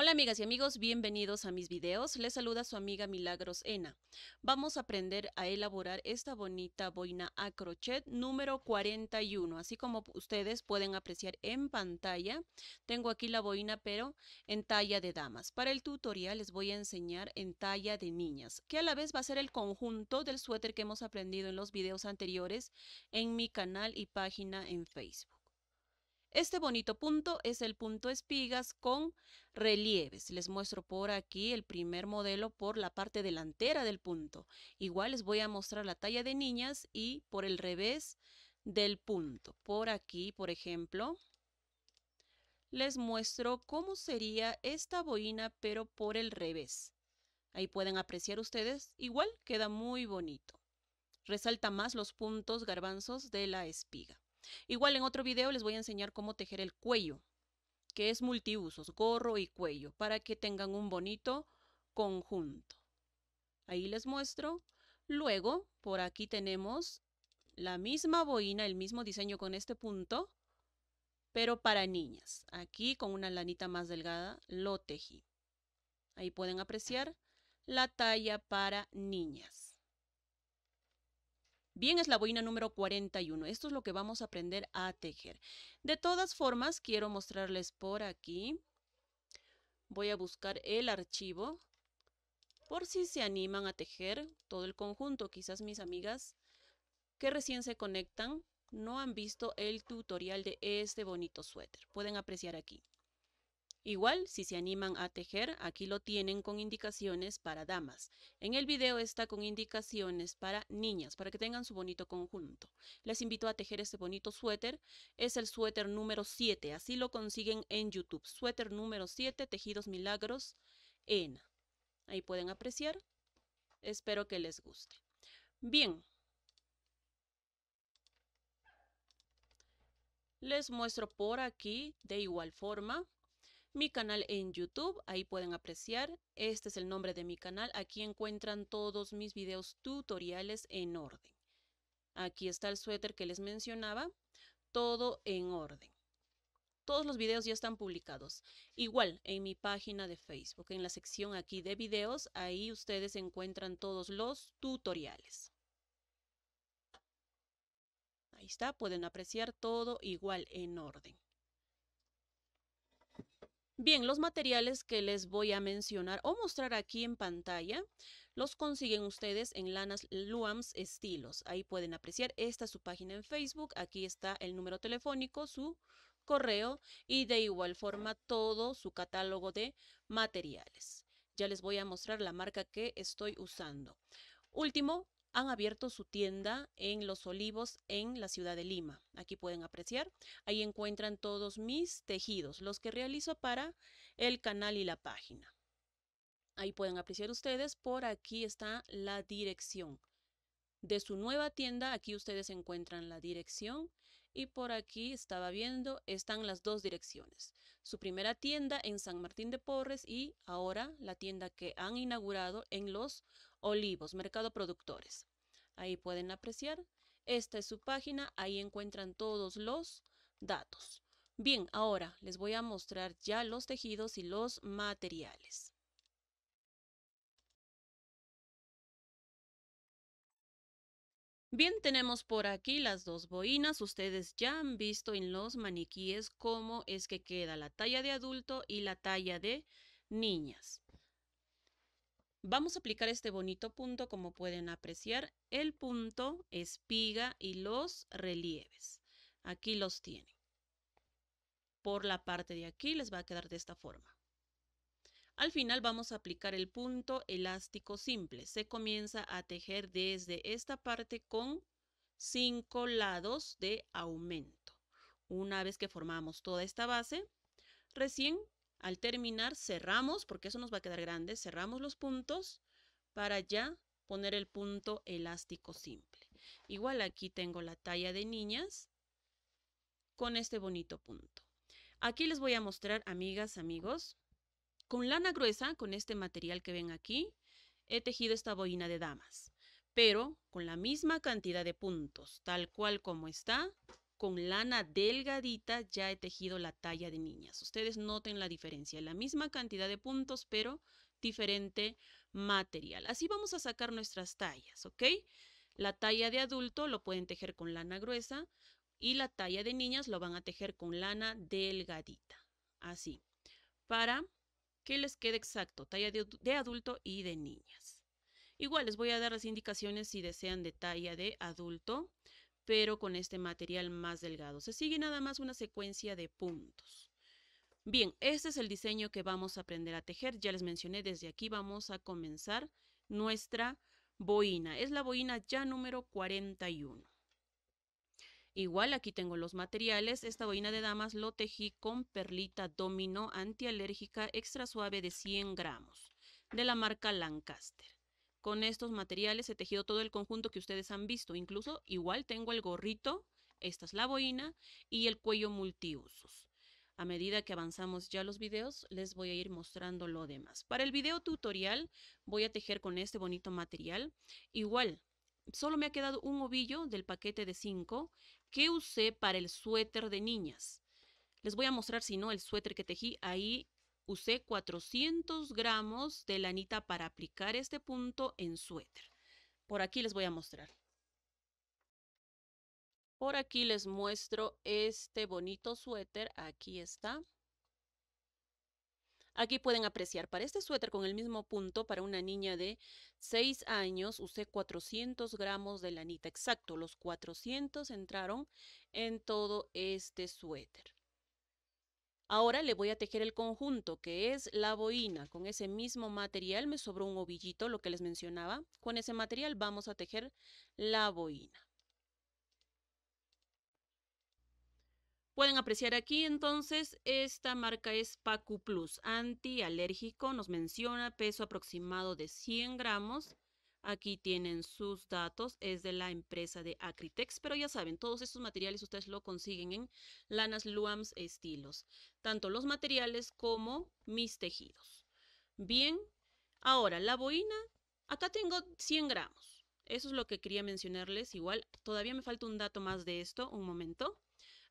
Hola amigas y amigos, bienvenidos a mis videos. Les saluda su amiga Milagros Ena. Vamos a aprender a elaborar esta bonita boina a crochet número 41. Así como ustedes pueden apreciar en pantalla, tengo aquí la boina pero en talla de damas. Para el tutorial les voy a enseñar en talla de niñas, que a la vez va a ser el conjunto del suéter que hemos aprendido en los videos anteriores en mi canal y página en Facebook. Este bonito punto es el punto espigas con relieves. Les muestro por aquí el primer modelo por la parte delantera del punto. Igual les voy a mostrar la talla de niñas y por el revés del punto. Por aquí, por ejemplo, les muestro cómo sería esta boina pero por el revés. Ahí pueden apreciar ustedes. Igual queda muy bonito. Resalta más los puntos garbanzos de la espiga. Igual en otro video les voy a enseñar cómo tejer el cuello, que es multiusos, gorro y cuello, para que tengan un bonito conjunto. Ahí les muestro. Luego, por aquí tenemos la misma boina, el mismo diseño con este punto, pero para niñas. Aquí con una lanita más delgada lo tejí. Ahí pueden apreciar la talla para niñas. Bien, es la boina número 41. Esto es lo que vamos a aprender a tejer. De todas formas, quiero mostrarles por aquí. Voy a buscar el archivo por si se animan a tejer todo el conjunto. Quizás mis amigas que recién se conectan no han visto el tutorial de este bonito suéter. Pueden apreciar aquí. Igual, si se animan a tejer, aquí lo tienen con indicaciones para damas. En el video está con indicaciones para niñas, para que tengan su bonito conjunto. Les invito a tejer este bonito suéter. Es el suéter número 7, así lo consiguen en YouTube. Suéter número 7, Tejidos Milagros, en. Ahí pueden apreciar. Espero que les guste. Bien. Les muestro por aquí de igual forma mi canal en YouTube, ahí pueden apreciar. Este es el nombre de mi canal, aquí encuentran todos mis videos tutoriales en orden. Aquí está el suéter que les mencionaba, todo en orden. Todos los videos ya están publicados. Igual en mi página de Facebook, en la sección aquí de videos, ahí ustedes encuentran todos los tutoriales. Ahí está, pueden apreciar todo igual en orden. Bien, los materiales que les voy a mencionar o mostrar aquí en pantalla los consiguen ustedes en Lanas Luams Estilos. Ahí pueden apreciar. Esta es su página en Facebook. Aquí está el número telefónico, su correo y de igual forma todo su catálogo de materiales. Ya les voy a mostrar la marca que estoy usando. Último, han abierto su tienda en Los Olivos, en la ciudad de Lima. Aquí pueden apreciar. Ahí encuentran todos mis tejidos, los que realizo para el canal y la página. Ahí pueden apreciar ustedes. Por aquí está la dirección de su nueva tienda. Aquí ustedes encuentran la dirección. Y por aquí estaba viendo, están las dos direcciones. Su primera tienda en San Martín de Porres y ahora la tienda que han inaugurado en Los Olivos, Mercado Productores. Ahí pueden apreciar. Esta es su página, ahí encuentran todos los datos. Bien, ahora les voy a mostrar ya los tejidos y los materiales. Bien, tenemos por aquí las dos boinas. Ustedes ya han visto en los maniquíes cómo es que queda la talla de adulto y la talla de niñas. Vamos a aplicar este bonito punto, como pueden apreciar, el punto, espiga y los relieves. Aquí los tienen. Por la parte de aquí les va a quedar de esta forma. Al final vamos a aplicar el punto elástico simple. Se comienza a tejer desde esta parte con cinco lados de aumento. Una vez que formamos toda esta base, recién al terminar cerramos, porque eso nos va a quedar grande, cerramos los puntos para ya poner el punto elástico simple. Igual aquí tengo la talla de niñas con este bonito punto. Aquí les voy a mostrar, amigas, amigos, con lana gruesa, con este material que ven aquí, he tejido esta boina de damas, pero con la misma cantidad de puntos, tal cual como está, con lana delgadita ya he tejido la talla de niñas. Ustedes noten la diferencia, la misma cantidad de puntos, pero diferente material. Así vamos a sacar nuestras tallas, ¿ok? La talla de adulto lo pueden tejer con lana gruesa y la talla de niñas lo van a tejer con lana delgadita, así, para que les quede exacto, talla de, adulto y de niñas. Igual les voy a dar las indicaciones si desean de talla de adulto pero con este material más delgado. Se sigue nada más una secuencia de puntos. Bien, este es el diseño que vamos a aprender a tejer. Ya les mencioné, desde aquí vamos a comenzar nuestra boina. Es la boina ya número 41. Igual aquí tengo los materiales. Esta boina de damas lo tejí con perlita domino antialérgica extra suave de 100 gramos de la marca Lancaster con estos materiales he tejido todo el conjunto que ustedes han visto. Incluso igual tengo el gorrito, esta es la boina y el cuello multiusos. A medida que avanzamos ya los videos, les voy a ir mostrando lo demás. Para el video tutorial voy a tejer con este bonito material. Igual, solo me ha quedado un ovillo del paquete de 5 que usé para el suéter de niñas. Les voy a mostrar, si no, el suéter que tejí ahí Usé 400 gramos de lanita para aplicar este punto en suéter. Por aquí les voy a mostrar. Por aquí les muestro este bonito suéter. Aquí está. Aquí pueden apreciar, para este suéter con el mismo punto, para una niña de 6 años, usé 400 gramos de lanita. Exacto, los 400 entraron en todo este suéter. Ahora le voy a tejer el conjunto, que es la boina. Con ese mismo material me sobró un ovillito, lo que les mencionaba. Con ese material vamos a tejer la boina. Pueden apreciar aquí entonces, esta marca es Pacu Plus, antialérgico, nos menciona peso aproximado de 100 gramos. Aquí tienen sus datos, es de la empresa de Acritex, pero ya saben, todos estos materiales ustedes lo consiguen en Lanas Luams Estilos, tanto los materiales como mis tejidos. Bien, ahora la boina, acá tengo 100 gramos, eso es lo que quería mencionarles, igual todavía me falta un dato más de esto, un momento.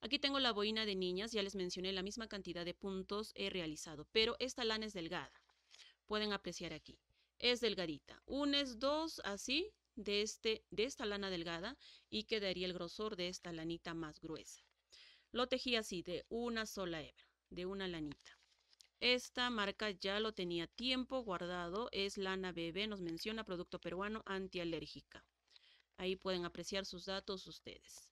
Aquí tengo la boina de niñas, ya les mencioné la misma cantidad de puntos he realizado, pero esta lana es delgada. Pueden apreciar aquí es delgadita. Unes dos así de, este, de esta lana delgada y quedaría el grosor de esta lanita más gruesa. Lo tejí así de una sola hebra, de una lanita. Esta marca ya lo tenía tiempo guardado, es lana bebé, nos menciona producto peruano antialérgica. Ahí pueden apreciar sus datos ustedes.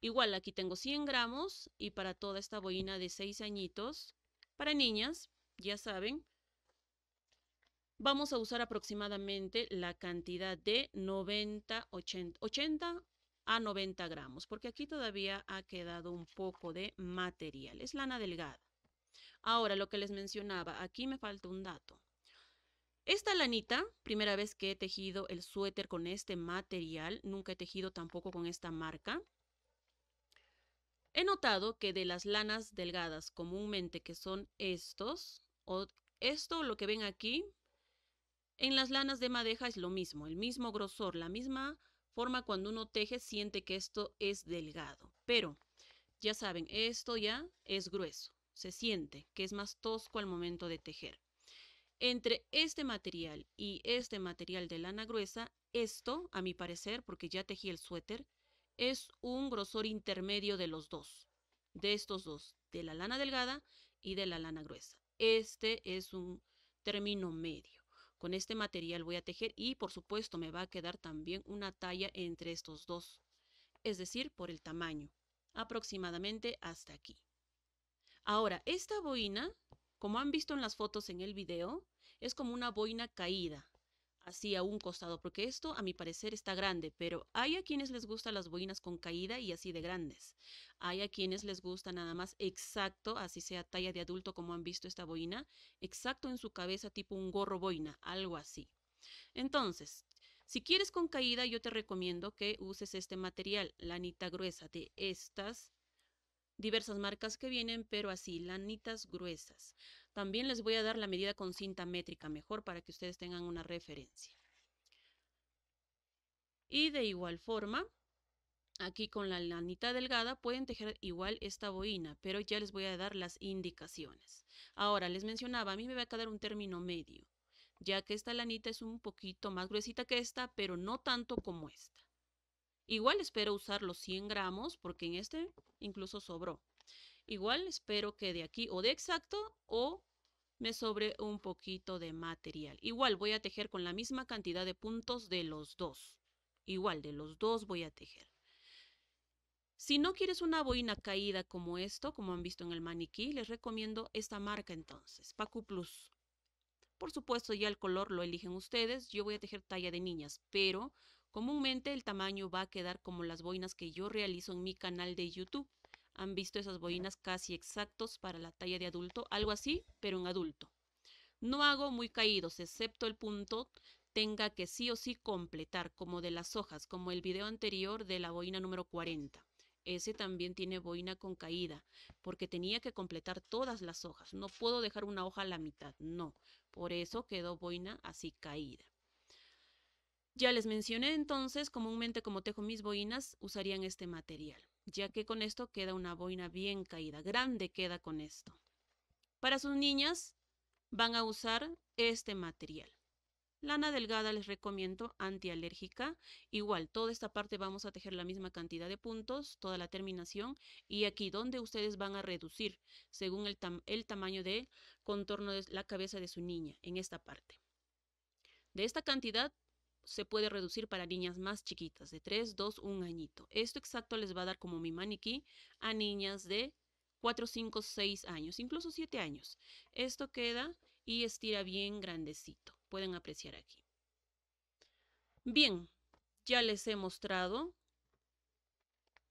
Igual aquí tengo 100 gramos y para toda esta boina de 6 añitos, para niñas, ya saben, vamos a usar aproximadamente la cantidad de 80, a 90 gramos, porque aquí todavía ha quedado un poco de material, es lana delgada. Ahora, lo que les mencionaba, aquí me falta un dato. Esta lanita, primera vez que he tejido el suéter con este material, nunca he tejido tampoco con esta marca. He notado que de las lanas delgadas comúnmente que son estos, o esto lo que ven aquí, en las lanas de madeja es lo mismo, el mismo grosor, la misma forma cuando uno teje siente que esto es delgado. Pero, ya saben, esto ya es grueso, se siente que es más tosco al momento de tejer. Entre este material y este material de lana gruesa, esto, a mi parecer, porque ya tejí el suéter, es un grosor intermedio de los dos, de estos dos, de la lana delgada y de la lana gruesa. Este es un término medio. Con este material voy a tejer y por supuesto me va a quedar también una talla entre estos dos, es decir, por el tamaño, aproximadamente hasta aquí. Ahora, esta boina, como han visto en las fotos en el video, es como una boina caída, así a un costado, porque esto a mi parecer está grande, pero hay a quienes les gustan las boinas con caída y así de grandes. Hay a quienes les gusta nada más exacto, así sea talla de adulto como han visto esta boina, exacto en su cabeza tipo un gorro boina, algo así. Entonces, si quieres con caída, yo te recomiendo que uses este material, lanita gruesa, de estas diversas marcas que vienen, pero así, lanitas gruesas. También les voy a dar la medida con cinta métrica mejor para que ustedes tengan una referencia. Y de igual forma, aquí con la lanita delgada pueden tejer igual esta boina, pero ya les voy a dar las indicaciones. Ahora, les mencionaba, a mí me va a quedar un término medio, ya que esta lanita es un poquito más gruesita que esta, pero no tanto como esta. Igual espero usar los 100 gramos, porque en este incluso sobró. Igual espero que de aquí o de exacto o me sobre un poquito de material. Igual voy a tejer con la misma cantidad de puntos de los dos. Igual de los dos voy a tejer. Si no quieres una boina caída como esto, como han visto en el maniquí, les recomiendo esta marca entonces, Pacu Plus. Por supuesto, ya el color lo eligen ustedes. Yo voy a tejer talla de niñas, pero comúnmente el tamaño va a quedar como las boinas que yo realizo en mi canal de YouTube han visto esas boinas casi exactos para la talla de adulto, algo así, pero en adulto. No hago muy caídos, excepto el punto tenga que sí o sí completar, como de las hojas, como el video anterior de la boina número 40. Ese también tiene boina con caída, porque tenía que completar todas las hojas. No puedo dejar una hoja a la mitad, no. Por eso quedó boina así caída. Ya les mencioné entonces, comúnmente como tejo mis boinas, usarían este material ya que con esto queda una boina bien caída, grande queda con esto. Para sus niñas van a usar este material. Lana delgada les recomiendo, antialérgica. Igual, toda esta parte vamos a tejer la misma cantidad de puntos, toda la terminación, y aquí donde ustedes van a reducir según el, tamaño de contorno de la cabeza de su niña, en esta parte. De esta cantidad se puede reducir para niñas más chiquitas, de 3, 2, 1 añito. Esto exacto les va a dar como mi maniquí a niñas de 4, 5, 6 años, incluso 7 años. Esto queda y estira bien grandecito. Pueden apreciar aquí. Bien, ya les he mostrado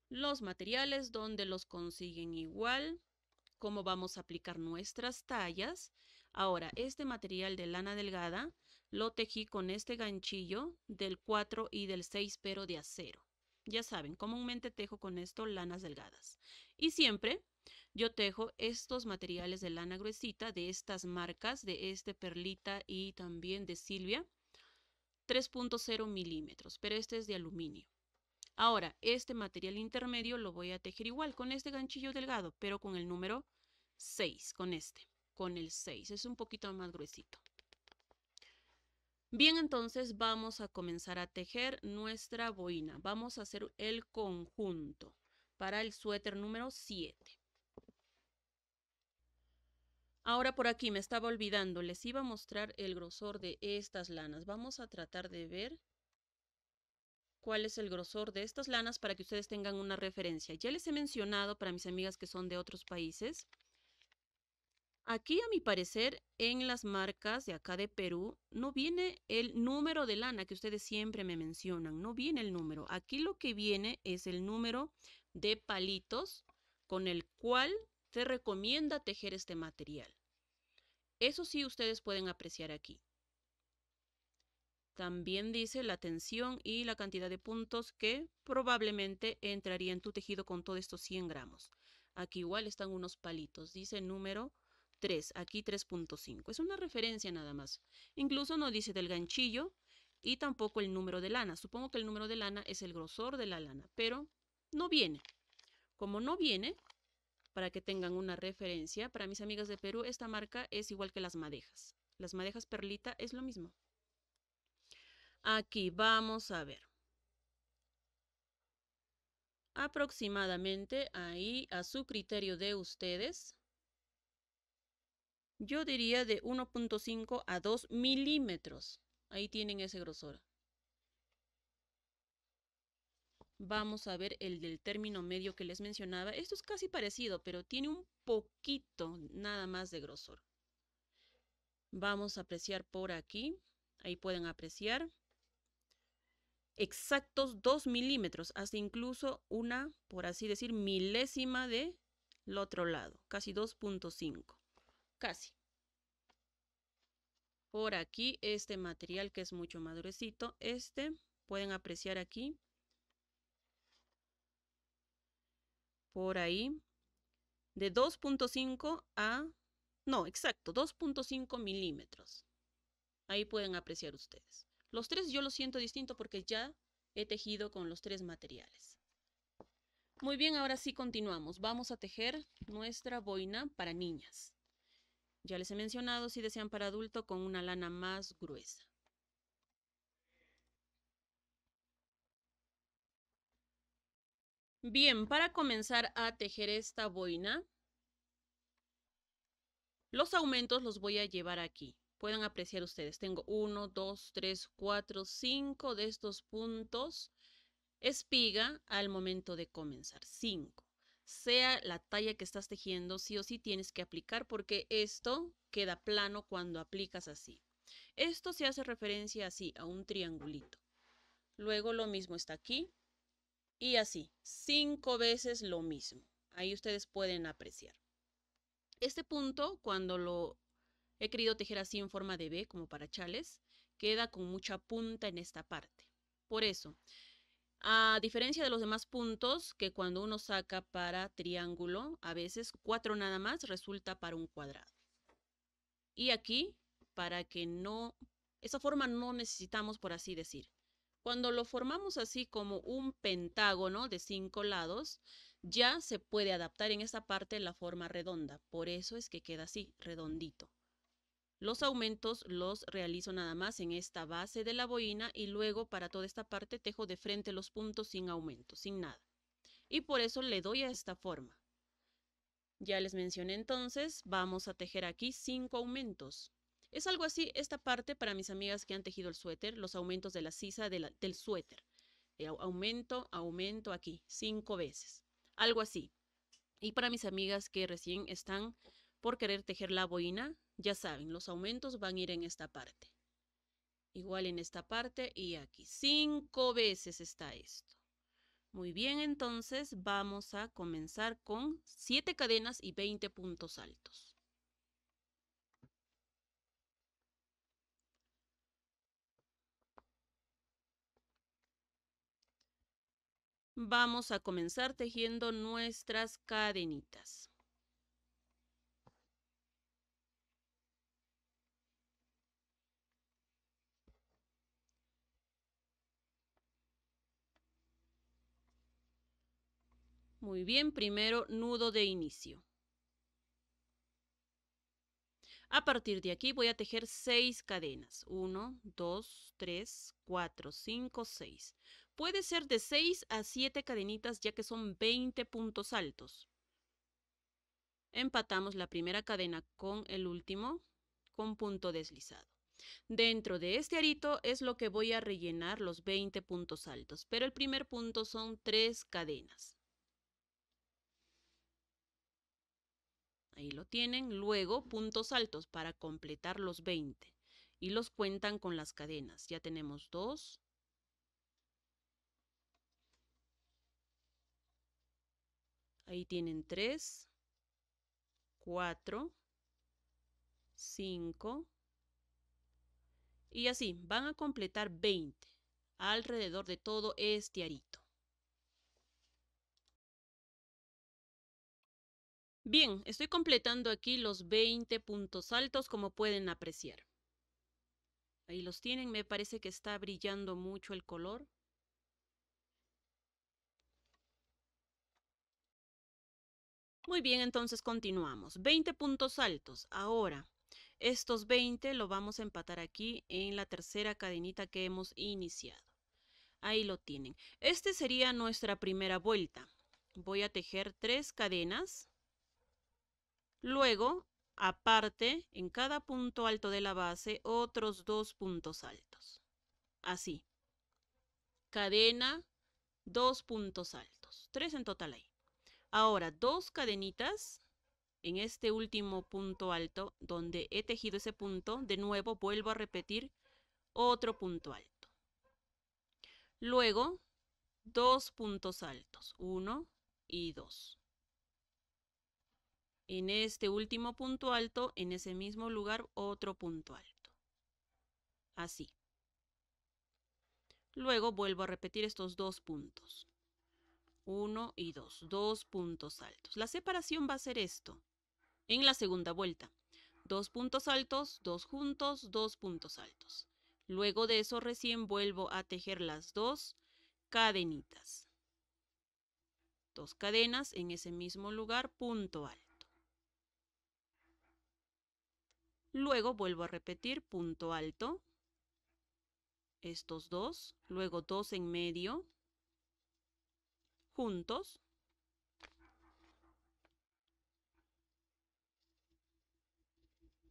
los materiales, donde los consiguen igual, cómo vamos a aplicar nuestras tallas. Ahora, este material de lana delgada lo tejí con este ganchillo del 4 y del 6 pero de acero. Ya saben, comúnmente tejo con esto lanas delgadas. Y siempre yo tejo estos materiales de lana gruesita de estas marcas, de este Perlita y también de Silvia, 3.0 milímetros, pero este es de aluminio. Ahora, este material intermedio lo voy a tejer igual con este ganchillo delgado, pero con el número 6, con este, con el 6, es un poquito más gruesito. Bien, entonces vamos a comenzar a tejer nuestra boina. Vamos a hacer el conjunto para el suéter número 7. Ahora por aquí me estaba olvidando, les iba a mostrar el grosor de estas lanas. Vamos a tratar de ver cuál es el grosor de estas lanas para que ustedes tengan una referencia. Ya les he mencionado para mis amigas que son de otros países Aquí, a mi parecer, en las marcas de acá de Perú, no viene el número de lana que ustedes siempre me mencionan, no viene el número. Aquí lo que viene es el número de palitos con el cual se recomienda tejer este material. Eso sí ustedes pueden apreciar aquí. También dice la tensión y la cantidad de puntos que probablemente entraría en tu tejido con todos estos 100 gramos. Aquí igual están unos palitos, dice número 3, aquí 3.5. Es una referencia nada más. Incluso no dice del ganchillo y tampoco el número de lana. Supongo que el número de lana es el grosor de la lana, pero no viene. Como no viene, para que tengan una referencia, para mis amigas de Perú esta marca es igual que las madejas. Las madejas perlita es lo mismo. Aquí vamos a ver. Aproximadamente ahí a su criterio de ustedes yo diría de 1.5 a 2 milímetros. Ahí tienen ese grosor. Vamos a ver el del término medio que les mencionaba. Esto es casi parecido, pero tiene un poquito nada más de grosor. Vamos a apreciar por aquí. Ahí pueden apreciar. Exactos 2 milímetros, hasta incluso una, por así decir, milésima del otro lado, casi 2.5 casi. Por aquí este material que es mucho madurecito, este pueden apreciar aquí. Por ahí, de 2.5 a, no, exacto, 2.5 milímetros. Ahí pueden apreciar ustedes. Los tres yo los siento distinto porque ya he tejido con los tres materiales. Muy bien, ahora sí continuamos. Vamos a tejer nuestra boina para niñas. Ya les he mencionado si desean para adulto con una lana más gruesa. Bien, para comenzar a tejer esta boina, los aumentos los voy a llevar aquí. Pueden apreciar ustedes. Tengo 1, 2, 3, 4, 5 de estos puntos. Espiga al momento de comenzar. 5 sea la talla que estás tejiendo, sí o sí tienes que aplicar porque esto queda plano cuando aplicas así. Esto se hace referencia así, a un triangulito. Luego lo mismo está aquí y así, cinco veces lo mismo. Ahí ustedes pueden apreciar. Este punto, cuando lo he querido tejer así en forma de B, como para chales, queda con mucha punta en esta parte. Por eso, a diferencia de los demás puntos, que cuando uno saca para triángulo, a veces cuatro nada más resulta para un cuadrado. Y aquí, para que no, esa forma no necesitamos, por así decir. Cuando lo formamos así como un pentágono de cinco lados, ya se puede adaptar en esa parte la forma redonda. Por eso es que queda así, redondito. Los aumentos los realizo nada más en esta base de la boina y luego para toda esta parte tejo de frente los puntos sin aumento, sin nada. Y por eso le doy a esta forma. Ya les mencioné entonces, vamos a tejer aquí cinco aumentos. Es algo así esta parte para mis amigas que han tejido el suéter, los aumentos de la sisa del suéter. Eh, aumento, aumento aquí, cinco veces. Algo así. Y para mis amigas que recién están por querer tejer la boina, ya saben, los aumentos van a ir en esta parte. Igual en esta parte y aquí. Cinco veces está esto. Muy bien, entonces vamos a comenzar con siete cadenas y 20 puntos altos. Vamos a comenzar tejiendo nuestras cadenitas. Muy bien, primero nudo de inicio. A partir de aquí voy a tejer 6 cadenas. 1, 2, 3, 4, 5, 6. Puede ser de 6 a 7 cadenitas ya que son 20 puntos altos. Empatamos la primera cadena con el último con punto deslizado. Dentro de este arito es lo que voy a rellenar los 20 puntos altos, pero el primer punto son 3 cadenas. Ahí lo tienen. Luego, puntos altos para completar los 20. Y los cuentan con las cadenas. Ya tenemos 2, Ahí tienen 3, 4, 5 y así van a completar 20 alrededor de todo este arito. Bien, estoy completando aquí los 20 puntos altos como pueden apreciar. Ahí los tienen, me parece que está brillando mucho el color. Muy bien, entonces continuamos. 20 puntos altos. Ahora, estos 20 lo vamos a empatar aquí en la tercera cadenita que hemos iniciado. Ahí lo tienen. Este sería nuestra primera vuelta. Voy a tejer tres cadenas Luego, aparte, en cada punto alto de la base, otros dos puntos altos. Así. Cadena, dos puntos altos. Tres en total ahí. Ahora, dos cadenitas en este último punto alto, donde he tejido ese punto, de nuevo vuelvo a repetir otro punto alto. Luego, dos puntos altos, uno y dos. En este último punto alto, en ese mismo lugar, otro punto alto. Así. Luego vuelvo a repetir estos dos puntos. Uno y dos, dos puntos altos. La separación va a ser esto. En la segunda vuelta, dos puntos altos, dos juntos, dos puntos altos. Luego de eso recién vuelvo a tejer las dos cadenitas. Dos cadenas en ese mismo lugar, punto alto. Luego vuelvo a repetir punto alto, estos dos, luego dos en medio, juntos.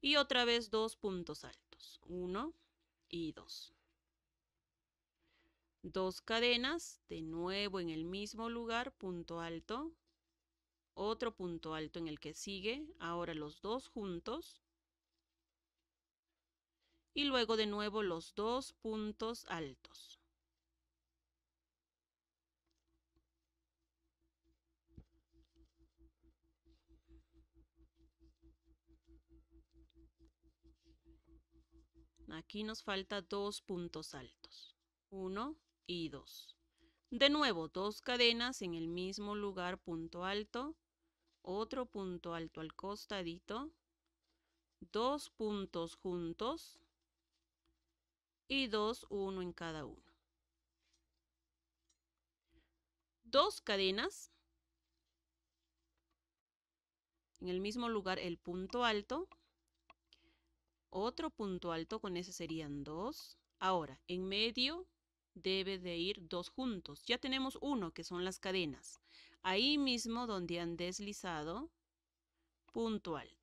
Y otra vez dos puntos altos, uno y dos. Dos cadenas, de nuevo en el mismo lugar, punto alto, otro punto alto en el que sigue, ahora los dos juntos y luego de nuevo los dos puntos altos. Aquí nos falta dos puntos altos, uno y dos. De nuevo, dos cadenas en el mismo lugar, punto alto, otro punto alto al costadito, dos puntos juntos, y dos uno en cada uno. Dos cadenas. En el mismo lugar el punto alto. Otro punto alto, con ese serían dos. Ahora, en medio debe de ir dos juntos. Ya tenemos uno, que son las cadenas. Ahí mismo donde han deslizado, punto alto.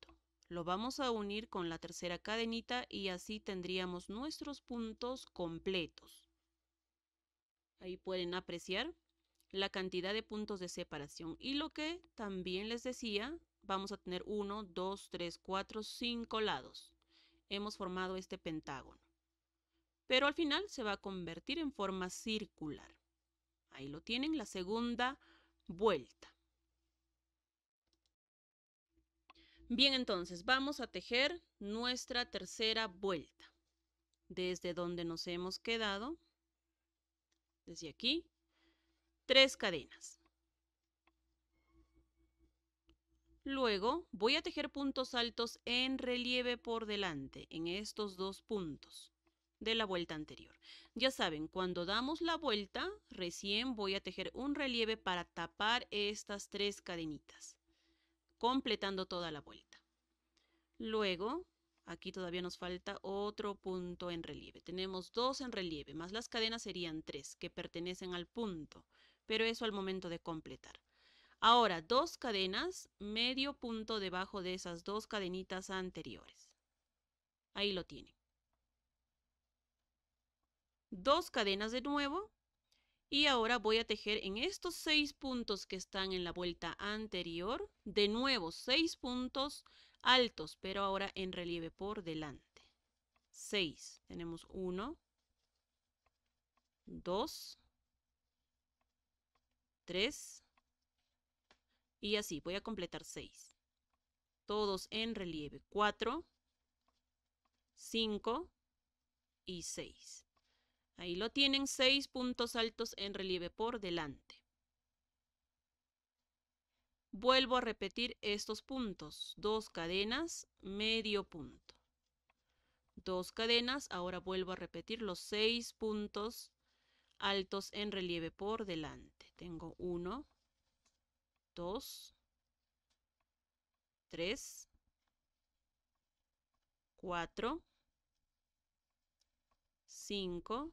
Lo vamos a unir con la tercera cadenita y así tendríamos nuestros puntos completos. Ahí pueden apreciar la cantidad de puntos de separación. Y lo que también les decía, vamos a tener 1, 2, 3, 4, 5 lados. Hemos formado este pentágono. Pero al final se va a convertir en forma circular. Ahí lo tienen, la segunda vuelta. Bien, entonces vamos a tejer nuestra tercera vuelta. Desde donde nos hemos quedado, desde aquí, tres cadenas. Luego voy a tejer puntos altos en relieve por delante, en estos dos puntos de la vuelta anterior. Ya saben, cuando damos la vuelta, recién voy a tejer un relieve para tapar estas tres cadenitas completando toda la vuelta. Luego, aquí todavía nos falta otro punto en relieve. Tenemos dos en relieve, más las cadenas serían tres que pertenecen al punto, pero eso al momento de completar. Ahora, dos cadenas, medio punto debajo de esas dos cadenitas anteriores. Ahí lo tienen. Dos cadenas de nuevo, y ahora voy a tejer en estos 6 puntos que están en la vuelta anterior, de nuevo 6 puntos altos, pero ahora en relieve por delante. 6. Tenemos 1, 2, 3 y así. Voy a completar 6. Todos en relieve. 4, 5 y 6. Ahí lo tienen, seis puntos altos en relieve por delante. Vuelvo a repetir estos puntos. Dos cadenas, medio punto. Dos cadenas, ahora vuelvo a repetir los seis puntos altos en relieve por delante. Tengo uno, dos, tres, cuatro, cinco,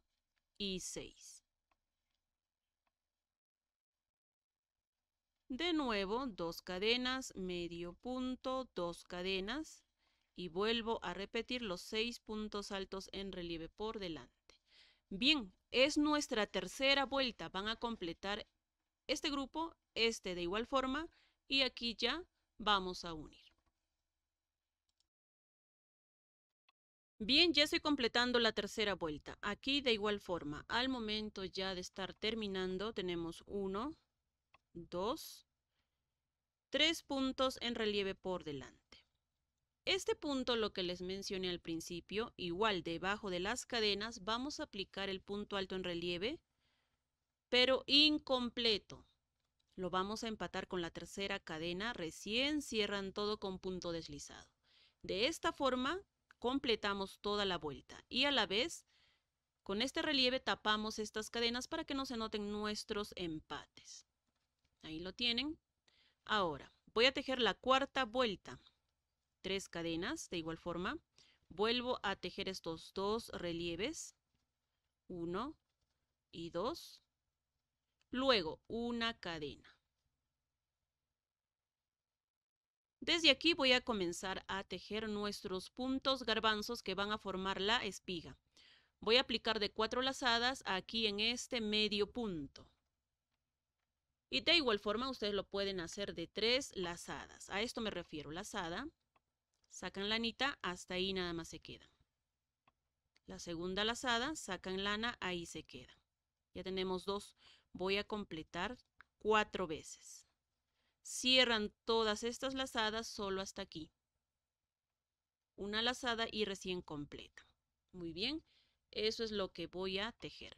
de nuevo, dos cadenas, medio punto, dos cadenas y vuelvo a repetir los seis puntos altos en relieve por delante. Bien, es nuestra tercera vuelta. Van a completar este grupo, este de igual forma y aquí ya vamos a unir. Bien, ya estoy completando la tercera vuelta. Aquí de igual forma, al momento ya de estar terminando, tenemos uno, 2, tres puntos en relieve por delante. Este punto, lo que les mencioné al principio, igual debajo de las cadenas, vamos a aplicar el punto alto en relieve, pero incompleto. Lo vamos a empatar con la tercera cadena, recién cierran todo con punto deslizado. De esta forma completamos toda la vuelta y a la vez con este relieve tapamos estas cadenas para que no se noten nuestros empates. Ahí lo tienen. Ahora voy a tejer la cuarta vuelta. Tres cadenas de igual forma. Vuelvo a tejer estos dos relieves. Uno y dos. Luego una cadena. Desde aquí voy a comenzar a tejer nuestros puntos garbanzos que van a formar la espiga. Voy a aplicar de cuatro lazadas aquí en este medio punto. Y de igual forma ustedes lo pueden hacer de tres lazadas. A esto me refiero, lazada, sacan lanita, hasta ahí nada más se queda. La segunda lazada, sacan lana, ahí se queda. Ya tenemos dos. Voy a completar cuatro veces. Cierran todas estas lazadas solo hasta aquí. Una lazada y recién completa. Muy bien, eso es lo que voy a tejer.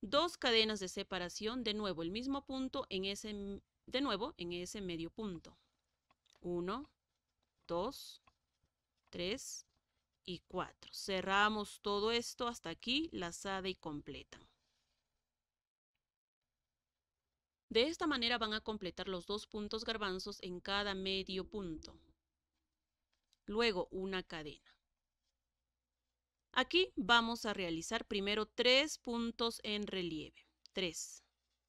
Dos cadenas de separación, de nuevo el mismo punto en ese, de nuevo en ese medio punto. Uno, dos, tres y cuatro. Cerramos todo esto hasta aquí, lazada y completa. De esta manera van a completar los dos puntos garbanzos en cada medio punto. Luego una cadena. Aquí vamos a realizar primero tres puntos en relieve. Tres.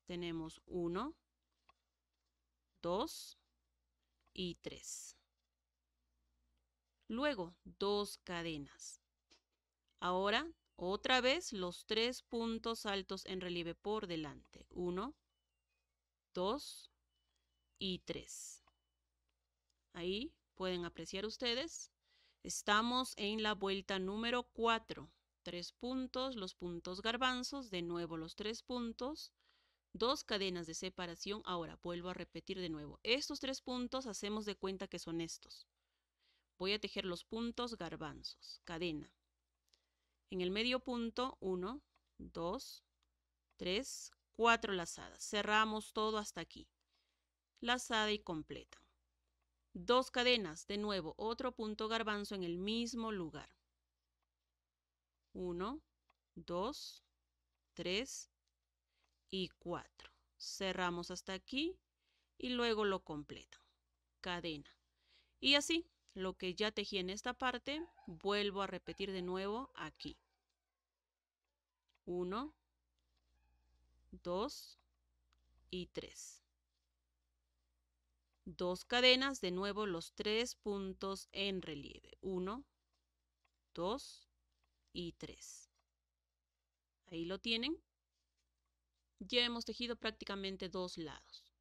Tenemos uno, dos y tres. Luego dos cadenas. Ahora otra vez los tres puntos altos en relieve por delante. Uno, 2 y 3. Ahí pueden apreciar ustedes. Estamos en la vuelta número 4. Tres puntos, los puntos garbanzos, de nuevo los tres puntos, dos cadenas de separación. Ahora vuelvo a repetir de nuevo. Estos tres puntos hacemos de cuenta que son estos. Voy a tejer los puntos garbanzos, cadena. En el medio punto, 1, 2, 3, Cuatro lazadas. Cerramos todo hasta aquí. Lazada y completa. Dos cadenas, de nuevo, otro punto garbanzo en el mismo lugar. 1, 2, 3 y 4. Cerramos hasta aquí y luego lo completan. Cadena. Y así, lo que ya tejí en esta parte, vuelvo a repetir de nuevo aquí. 1, 2 y 3. Dos cadenas, de nuevo los tres puntos en relieve. 1, 2 y 3. Ahí lo tienen. Ya hemos tejido prácticamente dos lados.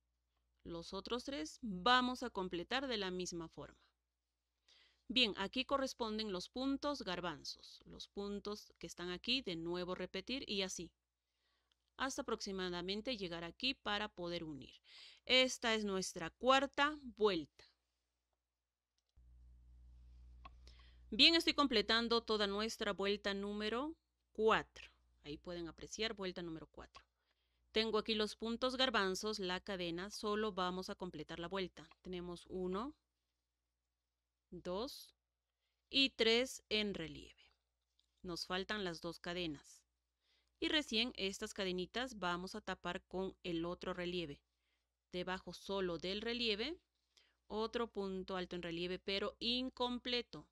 Los otros tres vamos a completar de la misma forma. Bien, aquí corresponden los puntos garbanzos, los puntos que están aquí, de nuevo repetir y así hasta aproximadamente llegar aquí para poder unir. Esta es nuestra cuarta vuelta. Bien, estoy completando toda nuestra vuelta número 4. Ahí pueden apreciar vuelta número 4. Tengo aquí los puntos garbanzos, la cadena, solo vamos a completar la vuelta. Tenemos 1, 2 y 3 en relieve. Nos faltan las dos cadenas y recién estas cadenitas vamos a tapar con el otro relieve. Debajo solo del relieve, otro punto alto en relieve pero incompleto.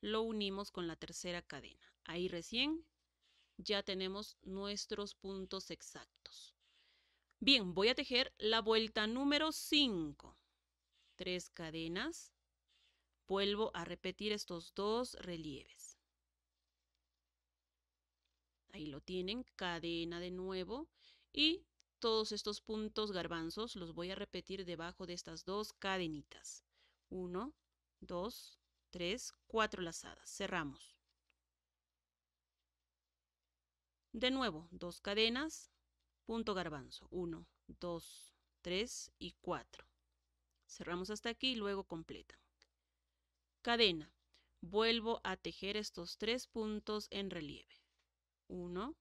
Lo unimos con la tercera cadena. Ahí recién ya tenemos nuestros puntos exactos. Bien, voy a tejer la vuelta número 5. Tres cadenas. Vuelvo a repetir estos dos relieves. Ahí lo tienen, cadena de nuevo y todos estos puntos garbanzos los voy a repetir debajo de estas dos cadenitas. 1, 2, tres, cuatro lazadas. Cerramos. De nuevo, dos cadenas, punto garbanzo. 1, 2, 3 y 4. Cerramos hasta aquí y luego completan. Cadena. Vuelvo a tejer estos tres puntos en relieve. 1,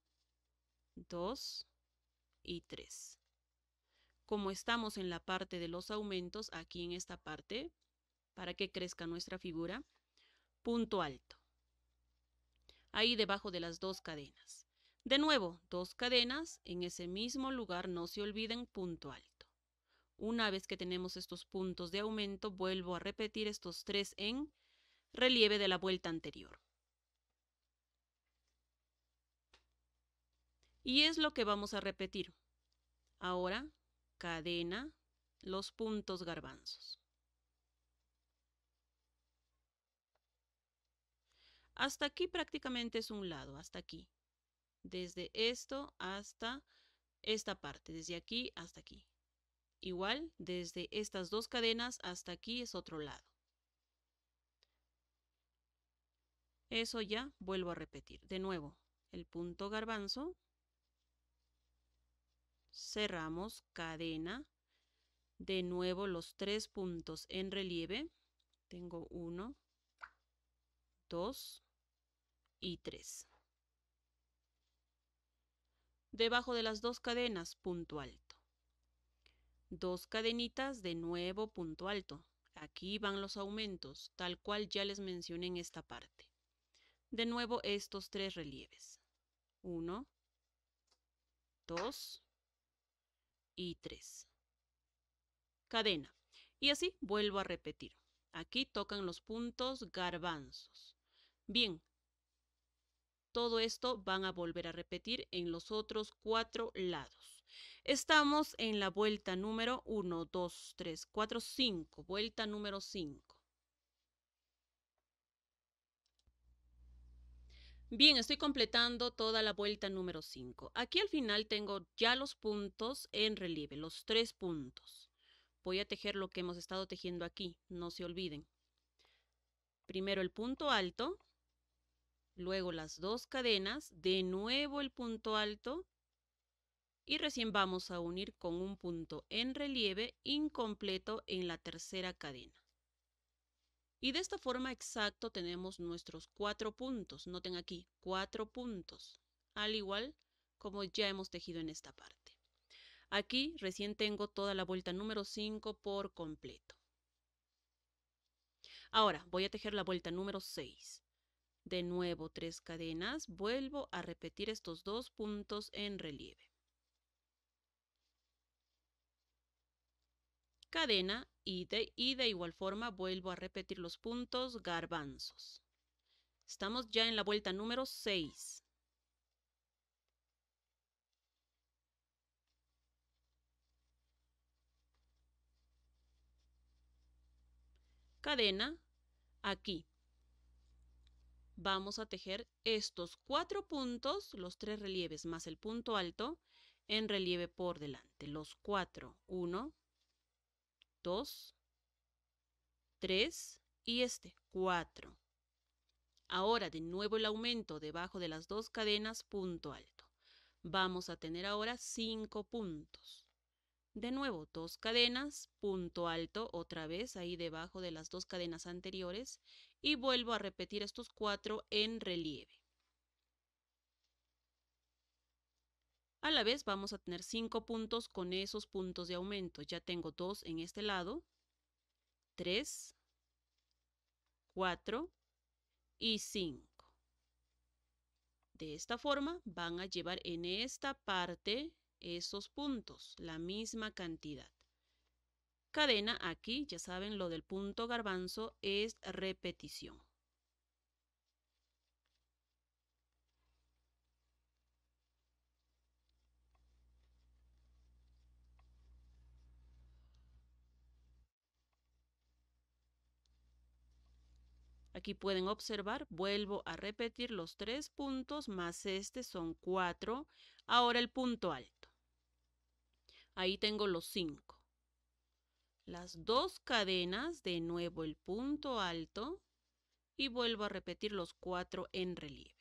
2 y 3. Como estamos en la parte de los aumentos, aquí en esta parte, para que crezca nuestra figura, punto alto. Ahí debajo de las dos cadenas. De nuevo, dos cadenas, en ese mismo lugar, no se olviden, punto alto. Una vez que tenemos estos puntos de aumento, vuelvo a repetir estos tres en relieve de la vuelta anterior. Y es lo que vamos a repetir. Ahora, cadena los puntos garbanzos. Hasta aquí prácticamente es un lado, hasta aquí. Desde esto hasta esta parte, desde aquí hasta aquí. Igual, desde estas dos cadenas hasta aquí es otro lado. Eso ya vuelvo a repetir. De nuevo, el punto garbanzo cerramos, cadena, de nuevo los tres puntos en relieve, tengo uno, dos y tres. Debajo de las dos cadenas, punto alto. Dos cadenitas, de nuevo punto alto. Aquí van los aumentos, tal cual ya les mencioné en esta parte. De nuevo estos tres relieves. Uno, dos y 3. Cadena. Y así vuelvo a repetir. Aquí tocan los puntos garbanzos. Bien. Todo esto van a volver a repetir en los otros cuatro lados. Estamos en la vuelta número 1, 2, 3, 4, 5. Vuelta número 5. Bien, estoy completando toda la vuelta número 5. Aquí al final tengo ya los puntos en relieve, los tres puntos. Voy a tejer lo que hemos estado tejiendo aquí, no se olviden. Primero el punto alto, luego las dos cadenas, de nuevo el punto alto y recién vamos a unir con un punto en relieve incompleto en la tercera cadena. Y de esta forma exacto tenemos nuestros cuatro puntos. Noten aquí, cuatro puntos, al igual como ya hemos tejido en esta parte. Aquí recién tengo toda la vuelta número 5 por completo. Ahora voy a tejer la vuelta número 6. De nuevo tres cadenas, vuelvo a repetir estos dos puntos en relieve. cadena y de, de igual forma vuelvo a repetir los puntos garbanzos. Estamos ya en la vuelta número 6. cadena aquí. Vamos a tejer estos cuatro puntos, los tres relieves más el punto alto, en relieve por delante. Los cuatro. Uno, 2, 3 y este 4. Ahora de nuevo el aumento debajo de las dos cadenas punto alto. Vamos a tener ahora 5 puntos. De nuevo dos cadenas, punto alto otra vez ahí debajo de las dos cadenas anteriores y vuelvo a repetir estos cuatro en relieve. A la vez vamos a tener 5 puntos con esos puntos de aumento. Ya tengo 2 en este lado, 3, 4 y 5. De esta forma van a llevar en esta parte esos puntos, la misma cantidad. Cadena aquí, ya saben, lo del punto garbanzo es repetición. Aquí pueden observar, vuelvo a repetir los tres puntos más este son cuatro. Ahora el punto alto. Ahí tengo los cinco. Las dos cadenas, de nuevo el punto alto y vuelvo a repetir los cuatro en relieve.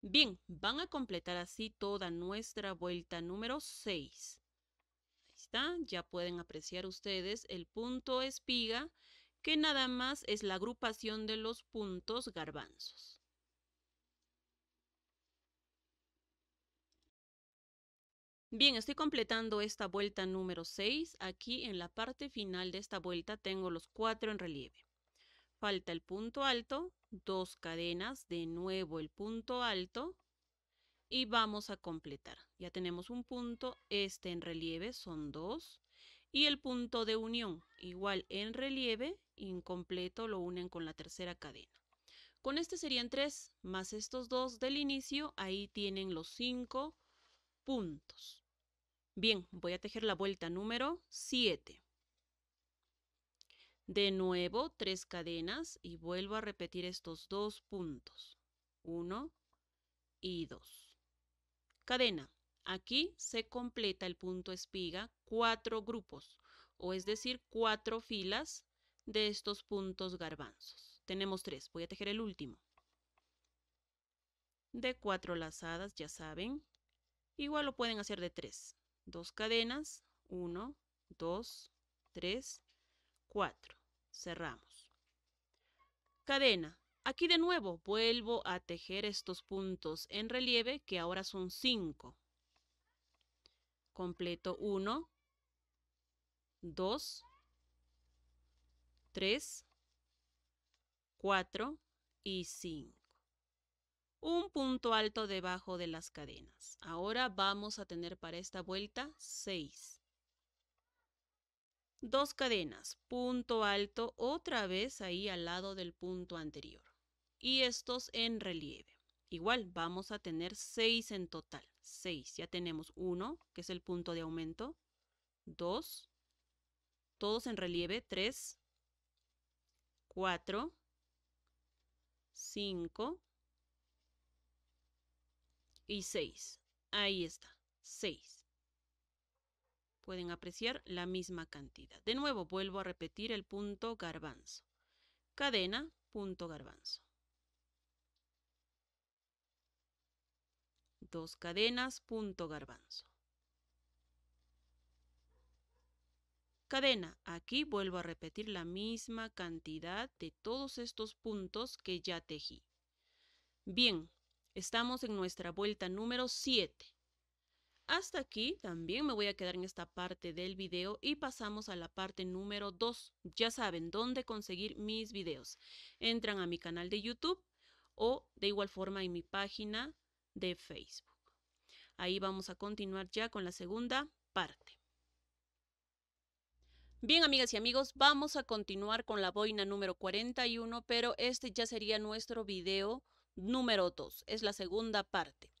Bien, van a completar así toda nuestra vuelta número 6 ya pueden apreciar ustedes el punto espiga, que nada más es la agrupación de los puntos garbanzos. Bien, estoy completando esta vuelta número 6. Aquí en la parte final de esta vuelta tengo los cuatro en relieve. Falta el punto alto, dos cadenas, de nuevo el punto alto, y vamos a completar. Ya tenemos un punto, este en relieve son dos y el punto de unión igual en relieve, incompleto, lo unen con la tercera cadena. Con este serían tres más estos dos del inicio, ahí tienen los cinco puntos. Bien, voy a tejer la vuelta número 7. De nuevo, tres cadenas y vuelvo a repetir estos dos puntos. 1 y 2. Cadena. Aquí se completa el punto espiga cuatro grupos, o es decir, cuatro filas de estos puntos garbanzos. Tenemos tres, voy a tejer el último. De cuatro lazadas, ya saben. Igual lo pueden hacer de tres. Dos cadenas, uno, dos, tres, cuatro. Cerramos. Cadena, Aquí de nuevo vuelvo a tejer estos puntos en relieve que ahora son 5. Completo 1, 2, 3, 4 y 5. Un punto alto debajo de las cadenas. Ahora vamos a tener para esta vuelta 6. Dos cadenas, punto alto otra vez ahí al lado del punto anterior y estos en relieve. Igual vamos a tener 6 en total. 6. Ya tenemos 1, que es el punto de aumento. 2. Todos en relieve. 3. 4. 5. Y 6. Ahí está. 6. Pueden apreciar la misma cantidad. De nuevo, vuelvo a repetir el punto garbanzo. Cadena, punto garbanzo. cadenas, garbanzo. Cadena. Aquí vuelvo a repetir la misma cantidad de todos estos puntos que ya tejí. Bien, estamos en nuestra vuelta número 7. Hasta aquí también me voy a quedar en esta parte del video y pasamos a la parte número 2. Ya saben dónde conseguir mis videos. Entran a mi canal de YouTube o de igual forma en mi página de Facebook. Ahí vamos a continuar ya con la segunda parte. Bien, amigas y amigos, vamos a continuar con la boina número 41, pero este ya sería nuestro video número 2, es la segunda parte.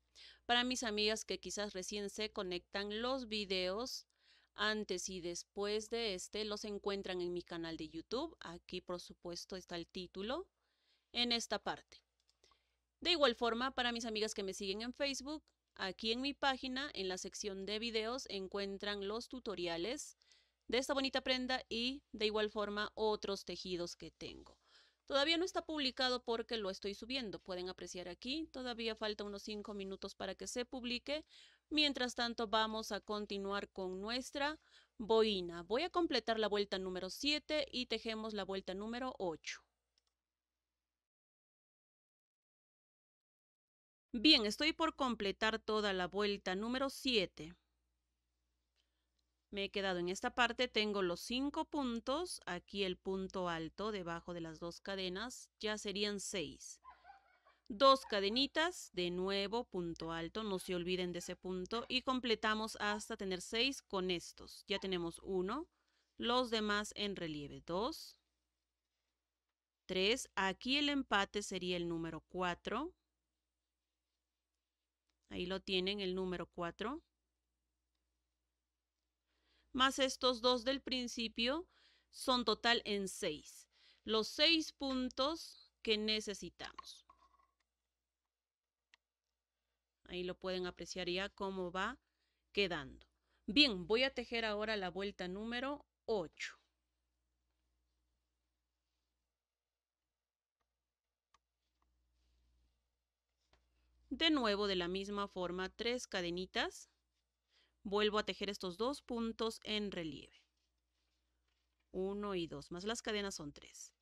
Para mis amigas que quizás recién se conectan, los videos antes y después de este los encuentran en mi canal de YouTube. Aquí, por supuesto, está el título en esta parte. De igual forma, para mis amigas que me siguen en Facebook, aquí en mi página, en la sección de videos, encuentran los tutoriales de esta bonita prenda y de igual forma otros tejidos que tengo. Todavía no está publicado porque lo estoy subiendo, pueden apreciar aquí, todavía falta unos 5 minutos para que se publique. Mientras tanto vamos a continuar con nuestra boina. Voy a completar la vuelta número 7 y tejemos la vuelta número 8. Bien, estoy por completar toda la vuelta número 7. Me he quedado en esta parte, tengo los 5 puntos, aquí el punto alto debajo de las dos cadenas, ya serían 6. Dos cadenitas, de nuevo punto alto, no se olviden de ese punto y completamos hasta tener 6 con estos. Ya tenemos 1, los demás en relieve 2, 3, aquí el empate sería el número 4. Ahí lo tienen, el número 4. Más estos dos del principio son total en 6. Los 6 puntos que necesitamos. Ahí lo pueden apreciar ya cómo va quedando. Bien, voy a tejer ahora la vuelta número 8. De nuevo, de la misma forma, tres cadenitas. Vuelvo a tejer estos dos puntos en relieve. Uno y dos, más las cadenas son tres.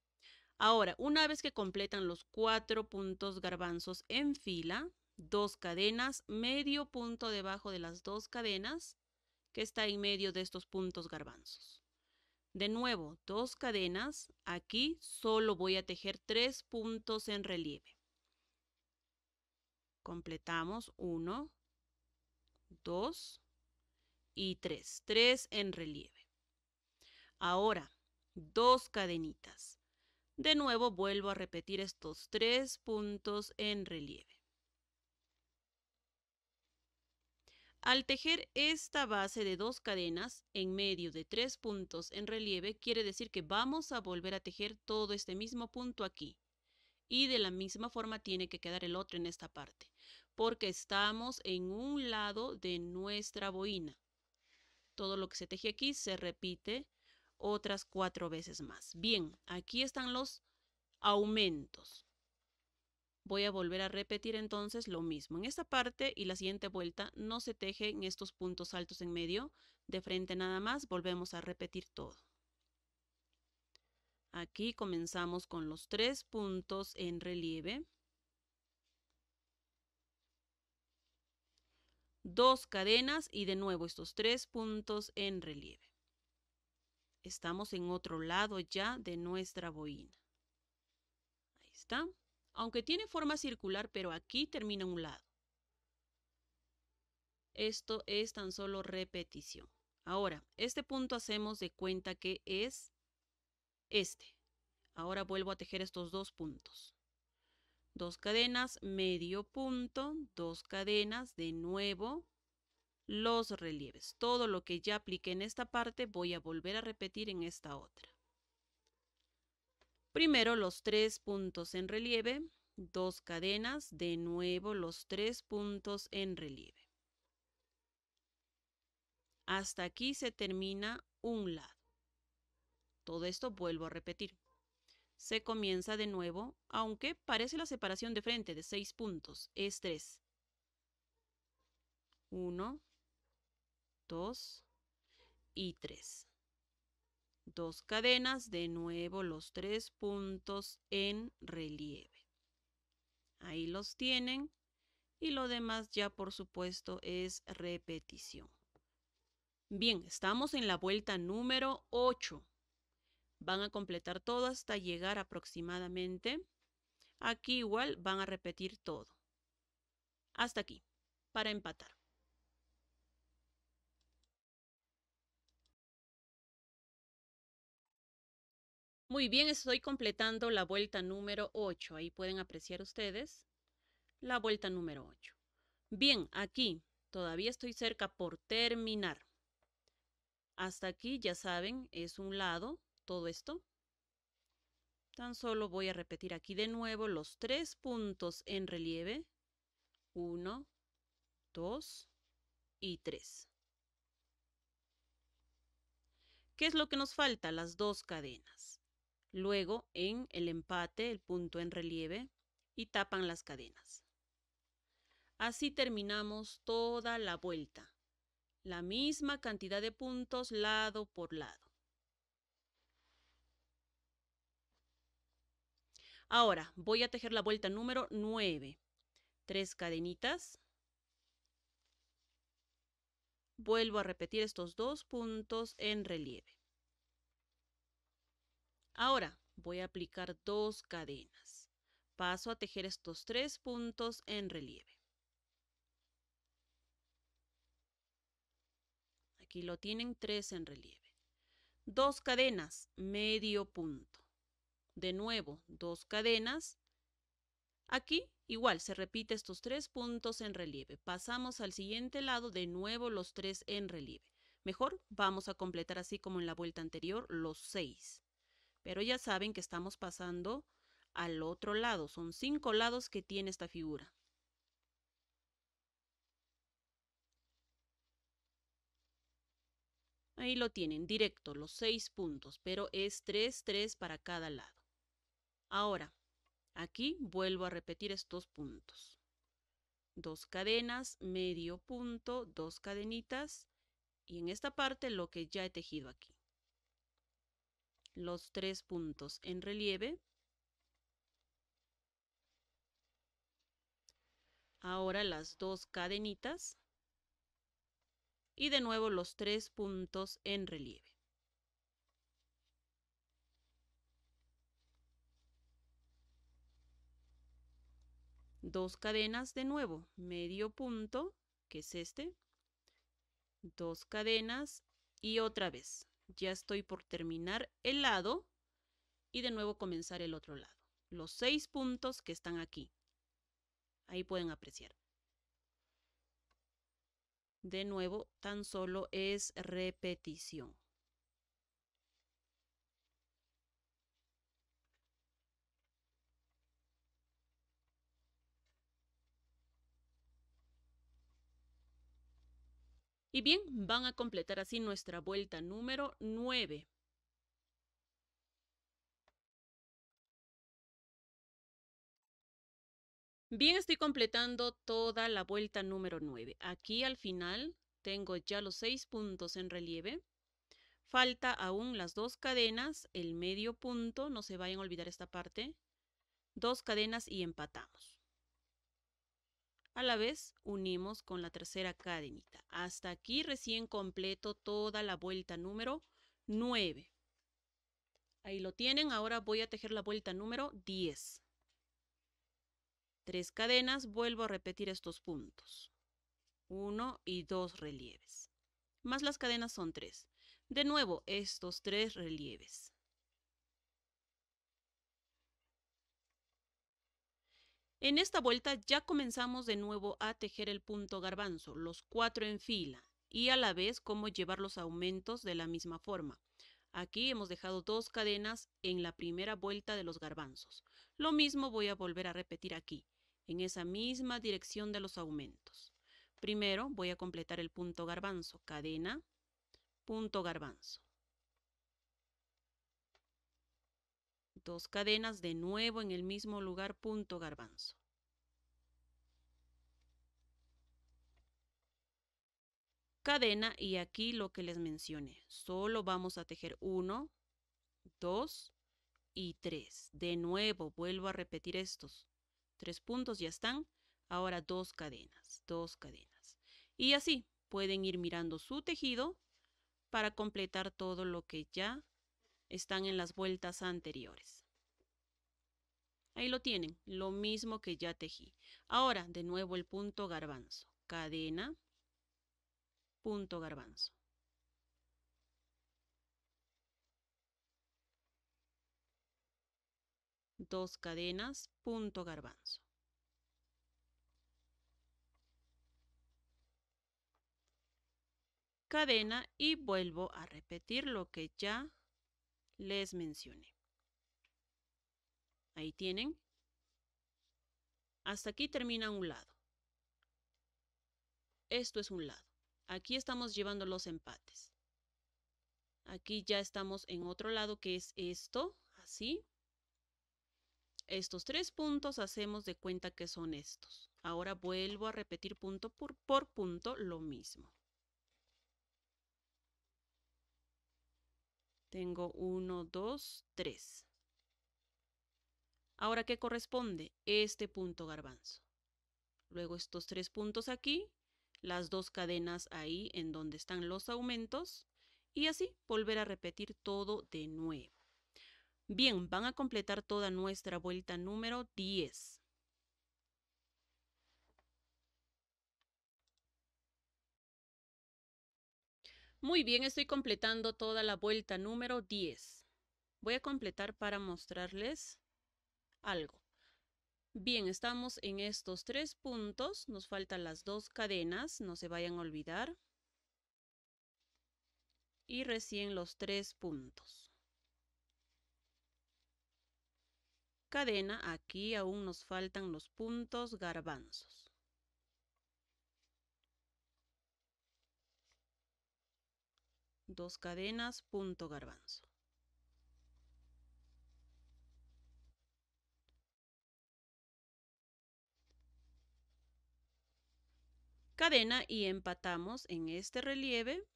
Ahora, una vez que completan los cuatro puntos garbanzos en fila, dos cadenas, medio punto debajo de las dos cadenas, que está en medio de estos puntos garbanzos. De nuevo, dos cadenas, aquí solo voy a tejer tres puntos en relieve. Completamos 1, 2 y 3. 3 en relieve. Ahora, dos cadenitas. De nuevo vuelvo a repetir estos tres puntos en relieve. Al tejer esta base de dos cadenas en medio de tres puntos en relieve, quiere decir que vamos a volver a tejer todo este mismo punto aquí. Y de la misma forma tiene que quedar el otro en esta parte, porque estamos en un lado de nuestra boina. Todo lo que se teje aquí se repite otras cuatro veces más. Bien, aquí están los aumentos. Voy a volver a repetir entonces lo mismo. En esta parte y la siguiente vuelta no se teje en estos puntos altos en medio. De frente nada más volvemos a repetir todo. Aquí comenzamos con los tres puntos en relieve. Dos cadenas y de nuevo estos tres puntos en relieve. Estamos en otro lado ya de nuestra boina. Ahí está. Aunque tiene forma circular, pero aquí termina un lado. Esto es tan solo repetición. Ahora, este punto hacemos de cuenta que es este. Ahora vuelvo a tejer estos dos puntos. Dos cadenas, medio punto, dos cadenas, de nuevo, los relieves. Todo lo que ya apliqué en esta parte voy a volver a repetir en esta otra. Primero los tres puntos en relieve, dos cadenas, de nuevo los tres puntos en relieve. Hasta aquí se termina un lado. Todo esto vuelvo a repetir. Se comienza de nuevo, aunque parece la separación de frente de seis puntos. Es tres, uno, dos y tres. Dos cadenas, de nuevo los tres puntos en relieve. Ahí los tienen y lo demás ya por supuesto es repetición. Bien, estamos en la vuelta número 8. Van a completar todo hasta llegar aproximadamente. Aquí igual van a repetir todo. Hasta aquí, para empatar. Muy bien, estoy completando la vuelta número 8. Ahí pueden apreciar ustedes la vuelta número 8. Bien, aquí todavía estoy cerca por terminar. Hasta aquí, ya saben, es un lado todo esto? Tan solo voy a repetir aquí de nuevo los tres puntos en relieve. 1, 2 y 3. ¿Qué es lo que nos falta? Las dos cadenas. Luego en el empate, el punto en relieve y tapan las cadenas. Así terminamos toda la vuelta. La misma cantidad de puntos lado por lado. Ahora voy a tejer la vuelta número 9. Tres cadenitas. Vuelvo a repetir estos dos puntos en relieve. Ahora voy a aplicar dos cadenas. Paso a tejer estos tres puntos en relieve. Aquí lo tienen tres en relieve. Dos cadenas, medio punto de nuevo dos cadenas. Aquí igual se repite estos tres puntos en relieve. Pasamos al siguiente lado, de nuevo los tres en relieve. Mejor vamos a completar así como en la vuelta anterior los seis. Pero ya saben que estamos pasando al otro lado. Son cinco lados que tiene esta figura. Ahí lo tienen, directo, los seis puntos, pero es tres tres para cada lado. Ahora, aquí vuelvo a repetir estos puntos. Dos cadenas, medio punto, dos cadenitas y en esta parte lo que ya he tejido aquí. Los tres puntos en relieve. Ahora las dos cadenitas y de nuevo los tres puntos en relieve. dos cadenas de nuevo, medio punto, que es este, dos cadenas y otra vez. Ya estoy por terminar el lado y de nuevo comenzar el otro lado. Los seis puntos que están aquí. Ahí pueden apreciar. De nuevo, tan solo es repetición. Y bien, van a completar así nuestra vuelta número 9. Bien, estoy completando toda la vuelta número 9. Aquí al final tengo ya los seis puntos en relieve. Falta aún las dos cadenas, el medio punto, no se vayan a olvidar esta parte. Dos cadenas y empatamos. A la vez, unimos con la tercera cadenita. Hasta aquí recién completo toda la vuelta número 9. Ahí lo tienen. Ahora voy a tejer la vuelta número 10. Tres cadenas, vuelvo a repetir estos puntos. Uno y dos relieves. Más las cadenas son tres. De nuevo, estos tres relieves. En esta vuelta ya comenzamos de nuevo a tejer el punto garbanzo, los cuatro en fila, y a la vez cómo llevar los aumentos de la misma forma. Aquí hemos dejado dos cadenas en la primera vuelta de los garbanzos. Lo mismo voy a volver a repetir aquí, en esa misma dirección de los aumentos. Primero voy a completar el punto garbanzo, cadena, punto garbanzo. dos cadenas de nuevo en el mismo lugar, punto garbanzo. Cadena y aquí lo que les mencioné, solo vamos a tejer 1, 2 y 3. De nuevo, vuelvo a repetir estos. Tres puntos ya están, ahora dos cadenas, dos cadenas. Y así pueden ir mirando su tejido para completar todo lo que ya están en las vueltas anteriores. Ahí lo tienen, lo mismo que ya tejí. Ahora, de nuevo el punto garbanzo. Cadena, punto garbanzo. Dos cadenas, punto garbanzo. Cadena y vuelvo a repetir lo que ya les mencioné. Ahí tienen. Hasta aquí termina un lado. Esto es un lado. Aquí estamos llevando los empates. Aquí ya estamos en otro lado que es esto, así. Estos tres puntos hacemos de cuenta que son estos. Ahora vuelvo a repetir punto por, por punto lo mismo. Tengo 1, 2, 3. Ahora, ¿qué corresponde? Este punto garbanzo. Luego estos tres puntos aquí, las dos cadenas ahí en donde están los aumentos y así volver a repetir todo de nuevo. Bien, van a completar toda nuestra vuelta número 10. Muy bien, estoy completando toda la vuelta número 10. Voy a completar para mostrarles algo. Bien, estamos en estos tres puntos. Nos faltan las dos cadenas, no se vayan a olvidar. Y recién los tres puntos. Cadena, aquí aún nos faltan los puntos garbanzos. dos cadenas punto garbanzo Cadena y empatamos en este relieve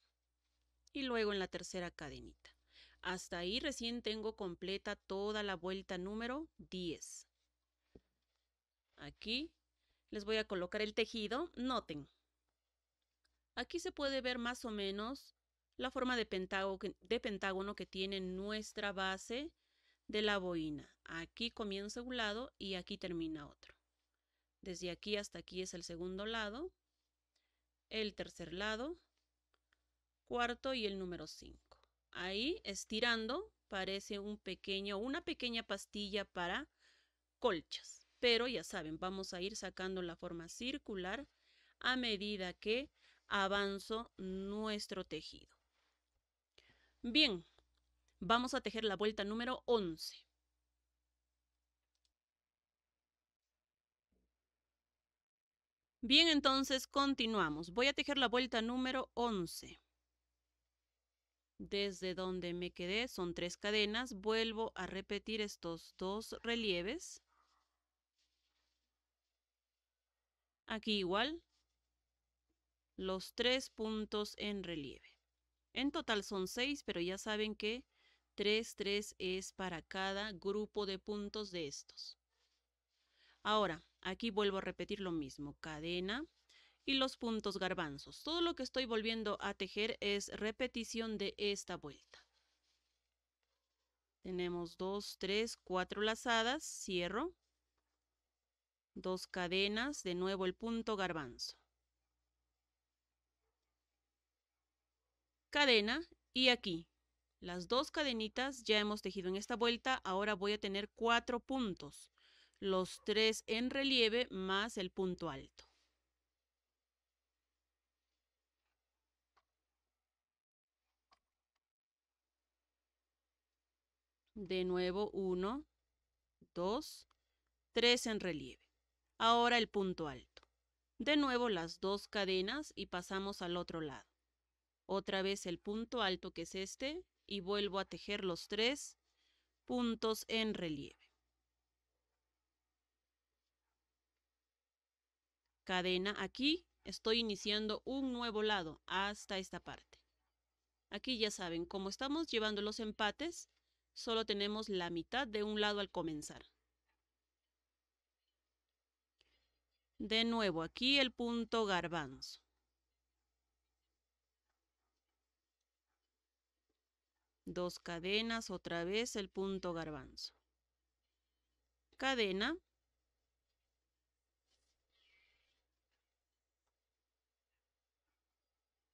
y luego en la tercera cadenita. Hasta ahí recién tengo completa toda la vuelta número 10. Aquí les voy a colocar el tejido. Noten, aquí se puede ver más o menos la forma de pentágono, que tiene nuestra base de la boina. Aquí comienza un lado y aquí termina otro. Desde aquí hasta aquí es el segundo lado, el tercer lado, cuarto y el número 5. Ahí estirando parece un pequeño, una pequeña pastilla para colchas. Pero ya saben, vamos a ir sacando la forma circular a medida que avanzo nuestro tejido. Bien, vamos a tejer la vuelta número 11. Bien, entonces continuamos. Voy a tejer la vuelta número 11. Desde donde me quedé son tres cadenas. Vuelvo a repetir estos dos relieves. Aquí igual, los tres puntos en relieve. En total son seis, pero ya saben que 3, 3 es para cada grupo de puntos de estos. Ahora, aquí vuelvo a repetir lo mismo, cadena y los puntos garbanzos. Todo lo que estoy volviendo a tejer es repetición de esta vuelta. Tenemos 2, 3, 4 lazadas, cierro, dos cadenas, de nuevo el punto garbanzo. cadena y aquí. Las dos cadenitas ya hemos tejido en esta vuelta, ahora voy a tener cuatro puntos, los tres en relieve más el punto alto. De nuevo uno dos tres en relieve. Ahora el punto alto. De nuevo las dos cadenas y pasamos al otro lado otra vez el punto alto que es este y vuelvo a tejer los tres puntos en relieve. Cadena aquí, estoy iniciando un nuevo lado hasta esta parte. Aquí ya saben, como estamos llevando los empates, solo tenemos la mitad de un lado al comenzar. De nuevo aquí el punto garbanzo. Dos cadenas, otra vez el punto garbanzo. Cadena.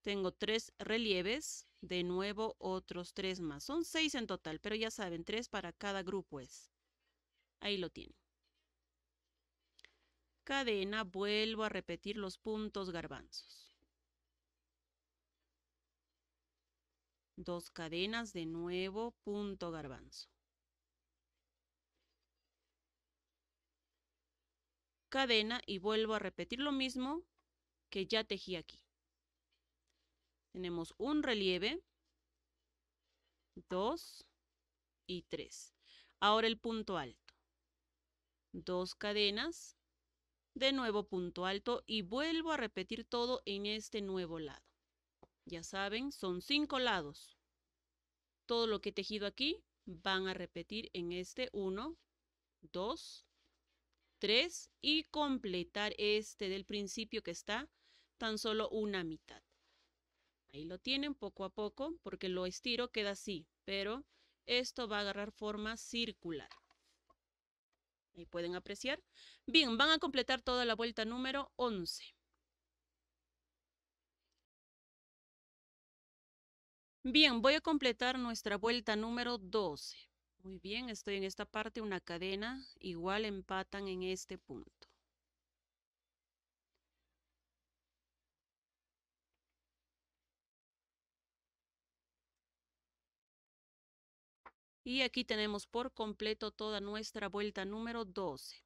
Tengo tres relieves, de nuevo otros tres más. Son seis en total, pero ya saben, tres para cada grupo es. Ahí lo tienen. Cadena, vuelvo a repetir los puntos garbanzos. dos cadenas de nuevo, punto garbanzo. Cadena y vuelvo a repetir lo mismo que ya tejí aquí. Tenemos un relieve, dos y tres. Ahora el punto alto. Dos cadenas, de nuevo punto alto y vuelvo a repetir todo en este nuevo lado. Ya saben, son cinco lados. Todo lo que he tejido aquí van a repetir en este 1, 2, 3 y completar este del principio que está tan solo una mitad. Ahí lo tienen poco a poco porque lo estiro queda así, pero esto va a agarrar forma circular. Ahí pueden apreciar. Bien, van a completar toda la vuelta número 11. Bien, voy a completar nuestra vuelta número 12. Muy bien, estoy en esta parte, una cadena, igual empatan en este punto. Y aquí tenemos por completo toda nuestra vuelta número 12.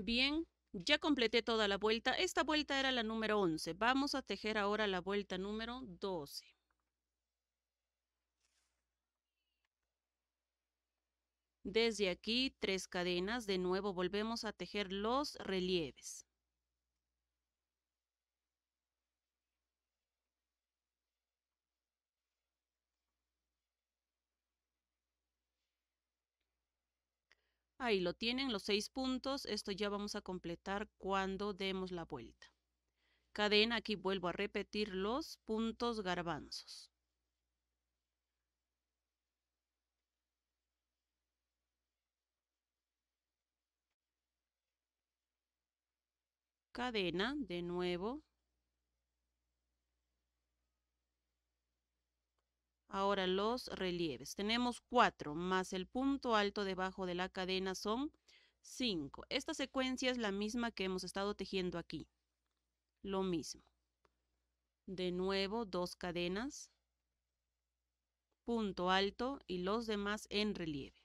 Bien, ya completé toda la vuelta. Esta vuelta era la número 11. Vamos a tejer ahora la vuelta número 12. Desde aquí, tres cadenas, de nuevo volvemos a tejer los relieves. Ahí lo tienen, los seis puntos. Esto ya vamos a completar cuando demos la vuelta. Cadena, aquí vuelvo a repetir los puntos garbanzos. Cadena, de nuevo, Ahora los relieves. Tenemos cuatro, más el punto alto debajo de la cadena son 5. Esta secuencia es la misma que hemos estado tejiendo aquí. Lo mismo. De nuevo, dos cadenas, punto alto y los demás en relieve.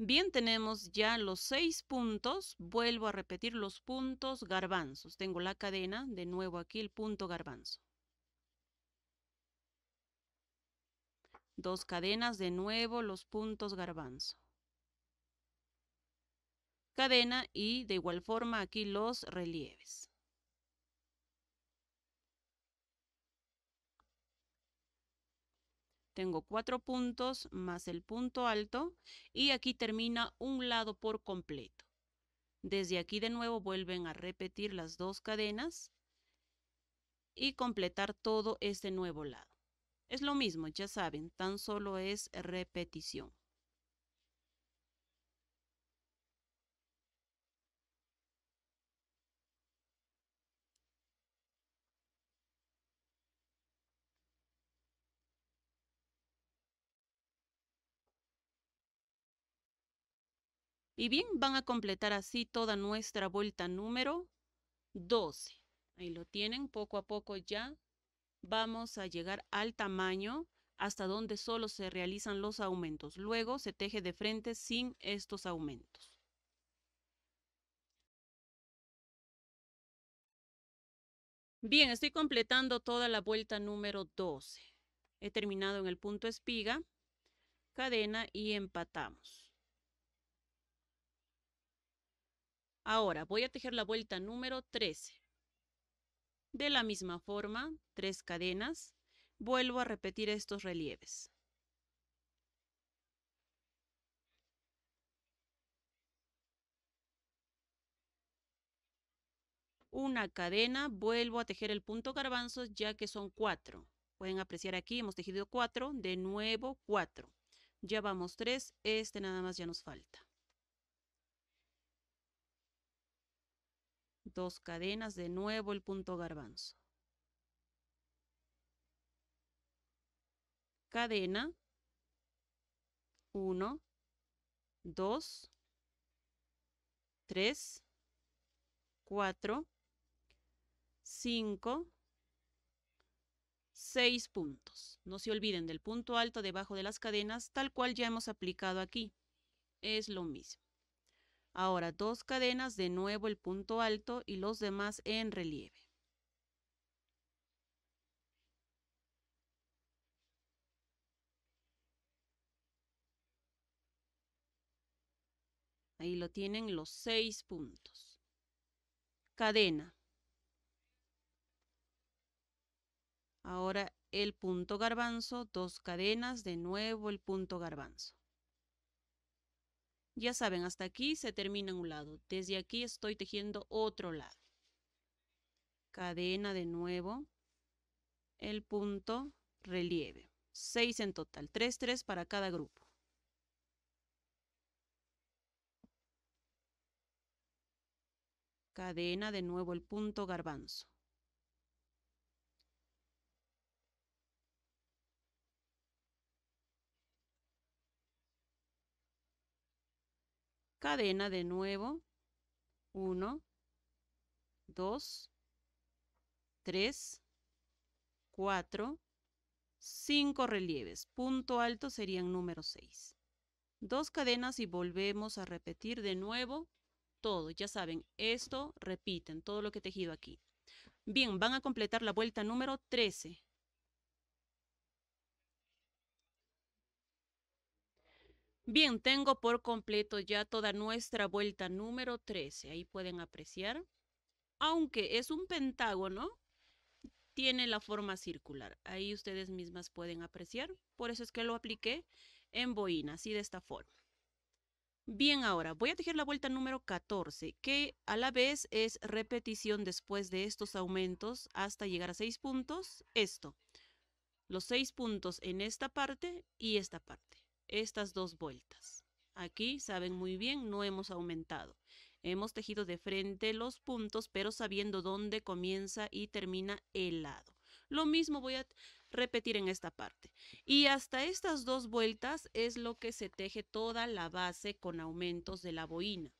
Bien, tenemos ya los seis puntos. Vuelvo a repetir los puntos garbanzos. Tengo la cadena, de nuevo aquí el punto garbanzo. Dos cadenas, de nuevo los puntos garbanzo. Cadena y de igual forma aquí los relieves. tengo cuatro puntos más el punto alto y aquí termina un lado por completo. Desde aquí de nuevo vuelven a repetir las dos cadenas y completar todo este nuevo lado. Es lo mismo, ya saben, tan solo es repetición. Y bien, van a completar así toda nuestra vuelta número 12. Ahí lo tienen, poco a poco ya vamos a llegar al tamaño hasta donde solo se realizan los aumentos. Luego se teje de frente sin estos aumentos. Bien, estoy completando toda la vuelta número 12. He terminado en el punto espiga, cadena y empatamos. Ahora voy a tejer la vuelta número 13. De la misma forma, tres cadenas, vuelvo a repetir estos relieves. Una cadena, vuelvo a tejer el punto garbanzos ya que son cuatro. Pueden apreciar aquí, hemos tejido cuatro, de nuevo cuatro. Ya vamos tres, este nada más ya nos falta. dos cadenas de nuevo el punto garbanzo. Cadena Uno. Dos. Tres. Cuatro. Cinco. Seis puntos. No se olviden del punto alto debajo de las cadenas, tal cual ya hemos aplicado aquí. Es lo mismo. Ahora dos cadenas, de nuevo el punto alto y los demás en relieve. Ahí lo tienen los seis puntos. Cadena. Ahora el punto garbanzo, dos cadenas, de nuevo el punto garbanzo. Ya saben, hasta aquí se termina un lado. Desde aquí estoy tejiendo otro lado. Cadena de nuevo. El punto, relieve. 6 en total, 3, 3 para cada grupo. Cadena de nuevo el punto garbanzo. cadena de nuevo, 1, 2, 3, 4, 5 relieves. Punto alto serían número 6. Dos cadenas y volvemos a repetir de nuevo todo. Ya saben, esto repiten, todo lo que he tejido aquí. Bien, van a completar la vuelta número 13. Bien, tengo por completo ya toda nuestra vuelta número 13. Ahí pueden apreciar. Aunque es un pentágono, tiene la forma circular. Ahí ustedes mismas pueden apreciar. Por eso es que lo apliqué en boina, así de esta forma. Bien, ahora voy a tejer la vuelta número 14, que a la vez es repetición después de estos aumentos hasta llegar a 6 puntos. Esto, los 6 puntos en esta parte y esta parte estas dos vueltas. Aquí saben muy bien, no hemos aumentado. Hemos tejido de frente los puntos, pero sabiendo dónde comienza y termina el lado. Lo mismo voy a repetir en esta parte. Y hasta estas dos vueltas es lo que se teje toda la base con aumentos de la boina.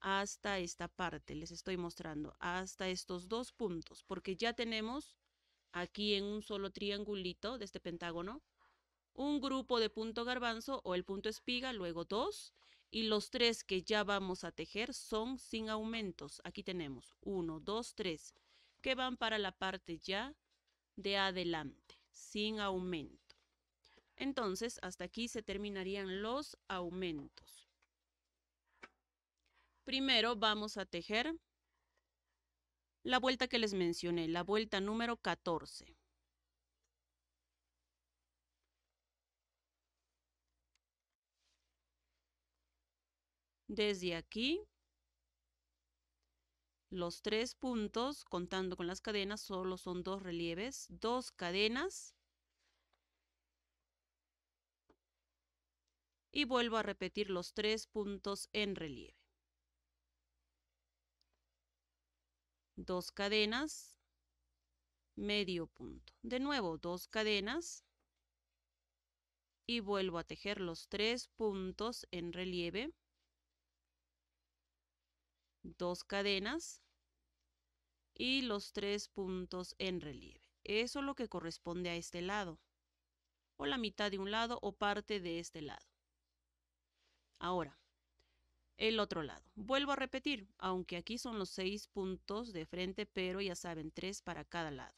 Hasta esta parte, les estoy mostrando, hasta estos dos puntos, porque ya tenemos aquí en un solo triangulito de este pentágono un grupo de punto garbanzo o el punto espiga, luego dos, y los tres que ya vamos a tejer son sin aumentos. Aquí tenemos uno, dos, tres, que van para la parte ya de adelante, sin aumento. Entonces, hasta aquí se terminarían los aumentos. Primero vamos a tejer la vuelta que les mencioné, la vuelta número 14. desde aquí. Los tres puntos, contando con las cadenas, solo son dos relieves, dos cadenas. Y vuelvo a repetir los tres puntos en relieve. Dos cadenas, medio punto. De nuevo, dos cadenas. Y vuelvo a tejer los tres puntos en relieve dos cadenas y los tres puntos en relieve. Eso es lo que corresponde a este lado, o la mitad de un lado o parte de este lado. Ahora, el otro lado. Vuelvo a repetir, aunque aquí son los seis puntos de frente, pero ya saben, tres para cada lado.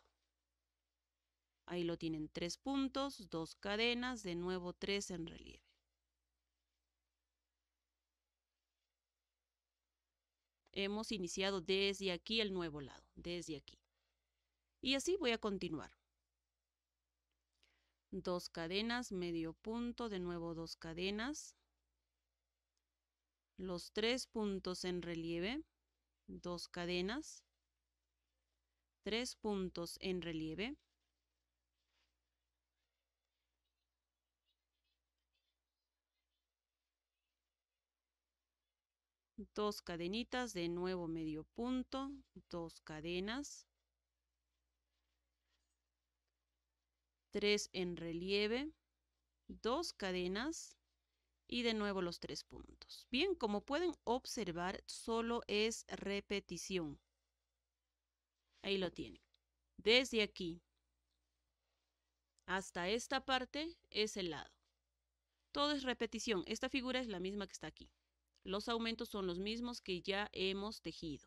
Ahí lo tienen, tres puntos, dos cadenas, de nuevo tres en relieve. hemos iniciado desde aquí el nuevo lado, desde aquí. Y así voy a continuar. Dos cadenas, medio punto, de nuevo dos cadenas. Los tres puntos en relieve, dos cadenas, tres puntos en relieve, dos cadenitas, de nuevo medio punto, dos cadenas, tres en relieve, dos cadenas y de nuevo los tres puntos. Bien, como pueden observar, solo es repetición. Ahí lo tienen. Desde aquí hasta esta parte es el lado. Todo es repetición. Esta figura es la misma que está aquí. Los aumentos son los mismos que ya hemos tejido.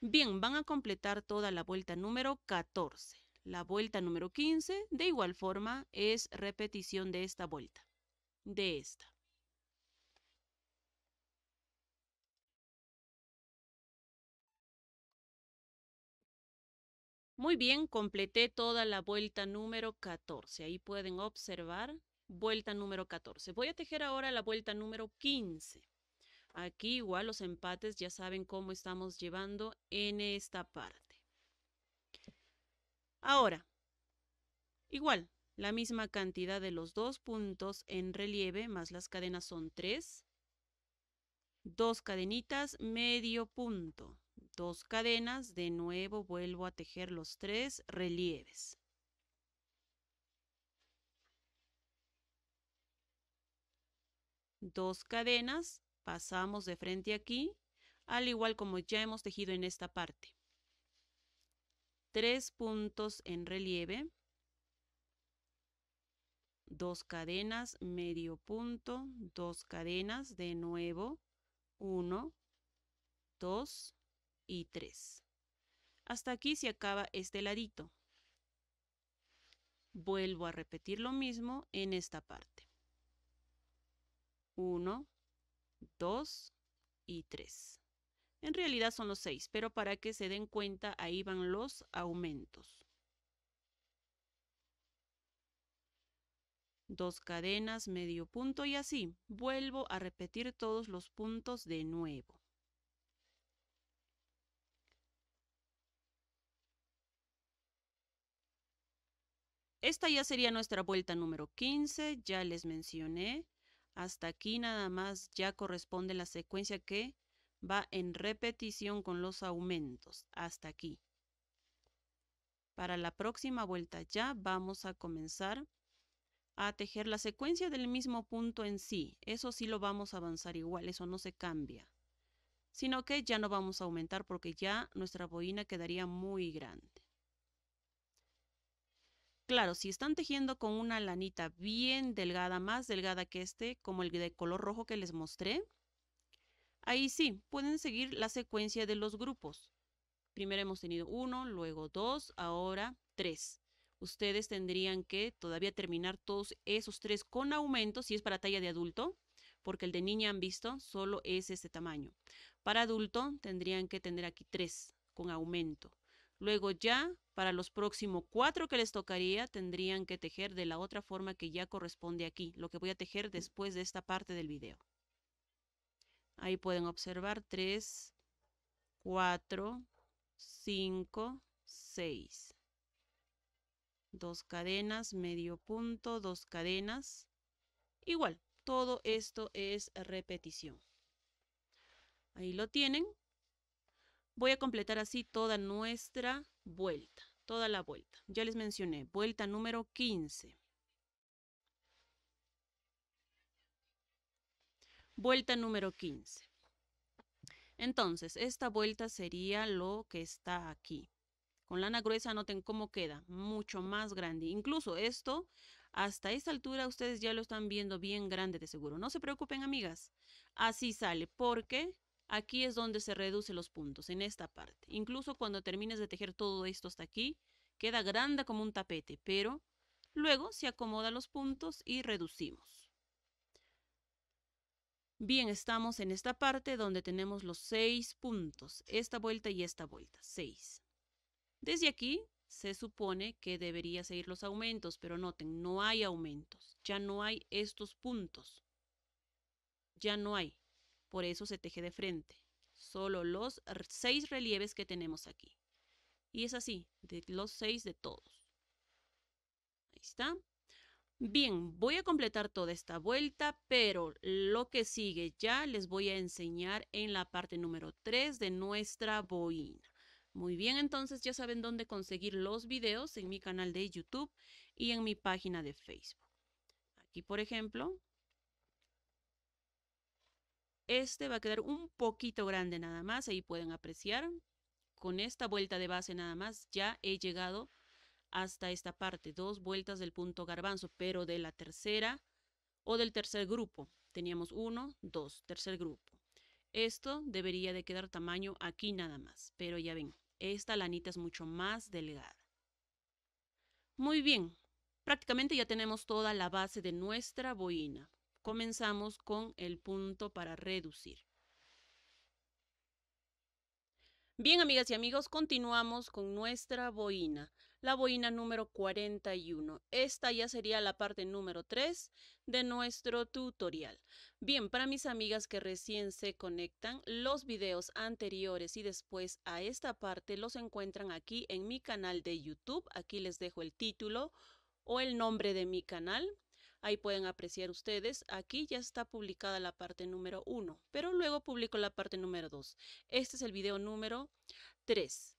Bien, van a completar toda la vuelta número 14. La vuelta número 15, de igual forma, es repetición de esta vuelta, de esta. Muy bien, completé toda la vuelta número 14. Ahí pueden observar vuelta número 14. Voy a tejer ahora la vuelta número 15. Aquí igual los empates ya saben cómo estamos llevando en esta parte. Ahora, igual, la misma cantidad de los dos puntos en relieve, más las cadenas son tres. Dos cadenitas, medio punto. Dos cadenas, de nuevo vuelvo a tejer los tres relieves. dos cadenas, pasamos de frente aquí, al igual como ya hemos tejido en esta parte. Tres puntos en relieve, dos cadenas, medio punto, dos cadenas, de nuevo, uno, dos y tres. Hasta aquí se acaba este ladito. Vuelvo a repetir lo mismo en esta parte. 1, 2 y 3. En realidad son los 6, pero para que se den cuenta, ahí van los aumentos. Dos cadenas, medio punto y así. Vuelvo a repetir todos los puntos de nuevo. Esta ya sería nuestra vuelta número 15, ya les mencioné. Hasta aquí nada más ya corresponde la secuencia que va en repetición con los aumentos. Hasta aquí. Para la próxima vuelta ya vamos a comenzar a tejer la secuencia del mismo punto en sí. Eso sí lo vamos a avanzar igual, eso no se cambia. Sino que ya no vamos a aumentar porque ya nuestra boina quedaría muy grande. Claro, si están tejiendo con una lanita bien delgada, más delgada que este, como el de color rojo que les mostré, ahí sí, pueden seguir la secuencia de los grupos. Primero hemos tenido uno, luego dos, ahora tres. Ustedes tendrían que todavía terminar todos esos tres con aumento, si es para talla de adulto, porque el de niña han visto, solo es este tamaño. Para adulto tendrían que tener aquí tres con aumento. Luego ya para los próximos cuatro que les tocaría, tendrían que tejer de la otra forma que ya corresponde aquí, lo que voy a tejer mm. después de esta parte del video. Ahí pueden observar 3, 4, 5, 6. Dos cadenas, medio punto, dos cadenas. Igual, todo esto es repetición. Ahí lo tienen. Voy a completar así toda nuestra vuelta, toda la vuelta. Ya les mencioné, vuelta número 15. Vuelta número 15. Entonces, esta vuelta sería lo que está aquí. Con lana gruesa noten cómo queda, mucho más grande. Incluso esto, hasta esta altura ustedes ya lo están viendo bien grande de seguro. No se preocupen, amigas. Así sale, porque Aquí es donde se reducen los puntos, en esta parte. Incluso cuando termines de tejer todo esto hasta aquí, queda grande como un tapete, pero luego se acomoda los puntos y reducimos. Bien, estamos en esta parte donde tenemos los seis puntos, esta vuelta y esta vuelta, seis. Desde aquí se supone que debería seguir los aumentos, pero noten, no hay aumentos, ya no hay estos puntos, ya no hay. Por eso se teje de frente. Solo los seis relieves que tenemos aquí. Y es así, de los seis de todos. Ahí está. Bien, voy a completar toda esta vuelta, pero lo que sigue ya les voy a enseñar en la parte número 3 de nuestra boina. Muy bien, entonces ya saben dónde conseguir los videos en mi canal de YouTube y en mi página de Facebook. Aquí, por ejemplo, este va a quedar un poquito grande nada más, ahí pueden apreciar. Con esta vuelta de base nada más ya he llegado hasta esta parte, dos vueltas del punto garbanzo, pero de la tercera o del tercer grupo. Teníamos uno, dos, tercer grupo. Esto debería de quedar tamaño aquí nada más, pero ya ven, esta lanita es mucho más delgada. Muy bien, prácticamente ya tenemos toda la base de nuestra boina comenzamos con el punto para reducir. Bien, amigas y amigos, continuamos con nuestra boina, la boina número 41. Esta ya sería la parte número 3 de nuestro tutorial. Bien, para mis amigas que recién se conectan, los videos anteriores y después a esta parte los encuentran aquí en mi canal de YouTube. Aquí les dejo el título o el nombre de mi canal. Ahí pueden apreciar ustedes, aquí ya está publicada la parte número 1, pero luego publico la parte número 2. Este es el video número 3.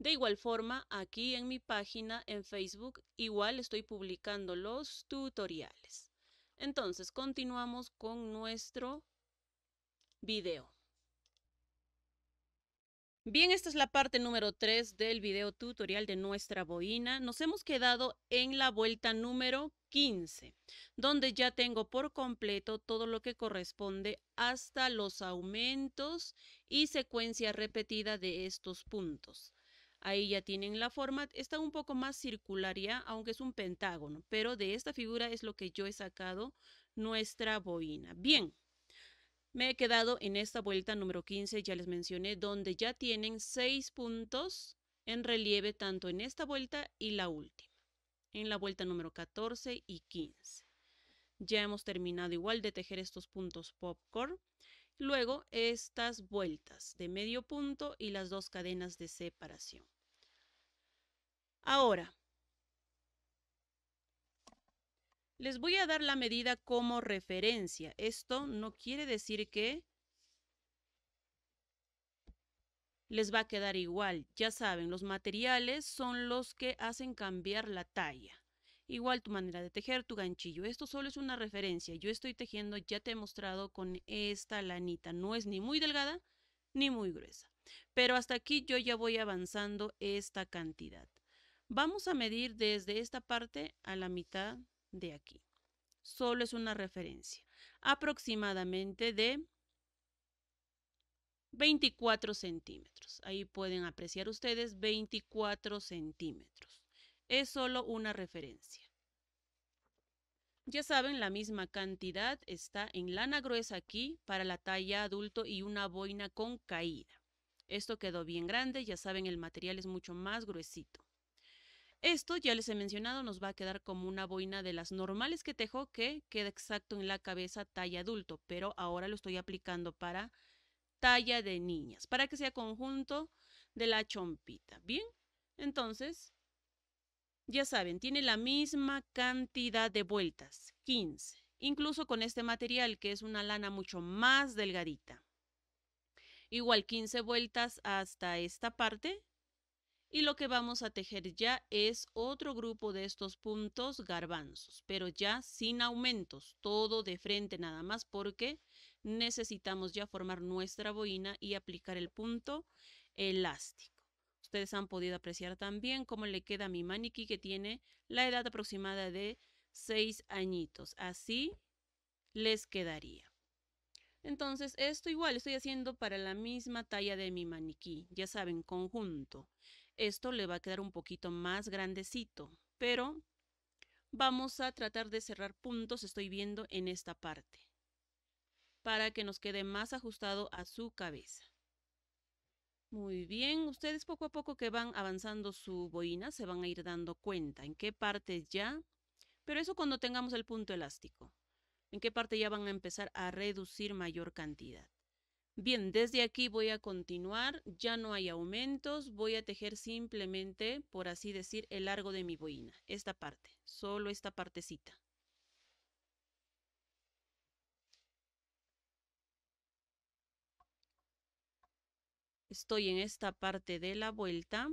De igual forma, aquí en mi página en Facebook, igual estoy publicando los tutoriales. Entonces, continuamos con nuestro video. Bien, esta es la parte número 3 del video tutorial de nuestra boina. Nos hemos quedado en la vuelta número 15, donde ya tengo por completo todo lo que corresponde hasta los aumentos y secuencia repetida de estos puntos. Ahí ya tienen la forma, está un poco más circular ya, aunque es un pentágono, pero de esta figura es lo que yo he sacado nuestra boina. Bien. Me he quedado en esta vuelta número 15, ya les mencioné, donde ya tienen 6 puntos en relieve tanto en esta vuelta y la última, en la vuelta número 14 y 15. Ya hemos terminado igual de tejer estos puntos popcorn. Luego estas vueltas de medio punto y las dos cadenas de separación. Ahora, Les voy a dar la medida como referencia. Esto no quiere decir que les va a quedar igual. Ya saben, los materiales son los que hacen cambiar la talla. Igual tu manera de tejer, tu ganchillo. Esto solo es una referencia. Yo estoy tejiendo, ya te he mostrado con esta lanita. No es ni muy delgada ni muy gruesa. Pero hasta aquí yo ya voy avanzando esta cantidad. Vamos a medir desde esta parte a la mitad de aquí. Solo es una referencia. Aproximadamente de 24 centímetros. Ahí pueden apreciar ustedes 24 centímetros. Es solo una referencia. Ya saben, la misma cantidad está en lana gruesa aquí para la talla adulto y una boina con caída. Esto quedó bien grande, ya saben, el material es mucho más gruesito. Esto ya les he mencionado, nos va a quedar como una boina de las normales que tejo que queda exacto en la cabeza talla adulto, pero ahora lo estoy aplicando para talla de niñas, para que sea conjunto de la chompita. Bien, entonces, ya saben, tiene la misma cantidad de vueltas, 15, incluso con este material que es una lana mucho más delgadita. Igual 15 vueltas hasta esta parte, y lo que vamos a tejer ya es otro grupo de estos puntos garbanzos, pero ya sin aumentos, todo de frente nada más porque necesitamos ya formar nuestra boina y aplicar el punto elástico. Ustedes han podido apreciar también cómo le queda a mi maniquí que tiene la edad aproximada de 6 añitos. Así les quedaría. Entonces, esto igual estoy haciendo para la misma talla de mi maniquí, ya saben, conjunto esto le va a quedar un poquito más grandecito, pero vamos a tratar de cerrar puntos, estoy viendo en esta parte, para que nos quede más ajustado a su cabeza. Muy bien, ustedes poco a poco que van avanzando su boina se van a ir dando cuenta en qué parte ya, pero eso cuando tengamos el punto elástico, en qué parte ya van a empezar a reducir mayor cantidad. Bien, desde aquí voy a continuar, ya no hay aumentos, voy a tejer simplemente, por así decir, el largo de mi boina, esta parte, solo esta partecita. Estoy en esta parte de la vuelta,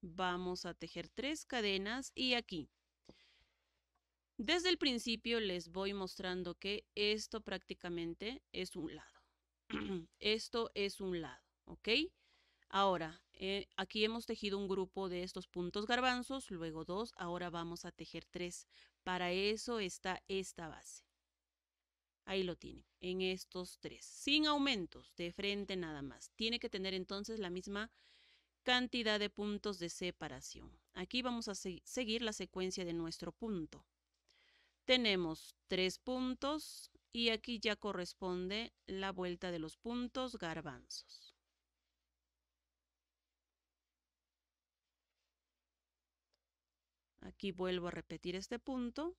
vamos a tejer tres cadenas y aquí. Desde el principio les voy mostrando que esto prácticamente es un lado. Esto es un lado, ¿ok? Ahora, eh, aquí hemos tejido un grupo de estos puntos garbanzos, luego dos, ahora vamos a tejer tres. Para eso está esta base. Ahí lo tiene en estos tres, sin aumentos, de frente nada más. Tiene que tener entonces la misma cantidad de puntos de separación. Aquí vamos a seguir la secuencia de nuestro punto. Tenemos tres puntos, y aquí ya corresponde la vuelta de los puntos garbanzos. Aquí vuelvo a repetir este punto.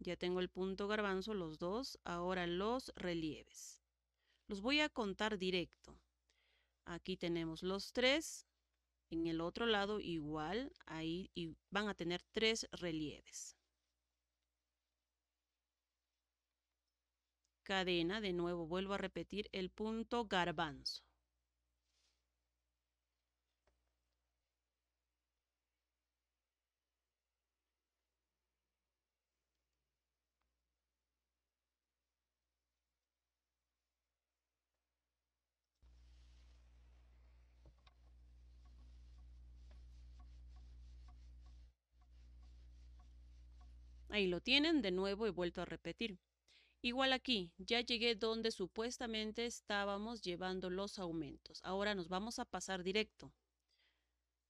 Ya tengo el punto garbanzo, los dos. Ahora los relieves. Los voy a contar directo. Aquí tenemos los tres. En el otro lado igual, ahí y van a tener tres relieves. Cadena, de nuevo vuelvo a repetir el punto garbanzo. Ahí lo tienen, de nuevo he vuelto a repetir. Igual aquí, ya llegué donde supuestamente estábamos llevando los aumentos. Ahora nos vamos a pasar directo.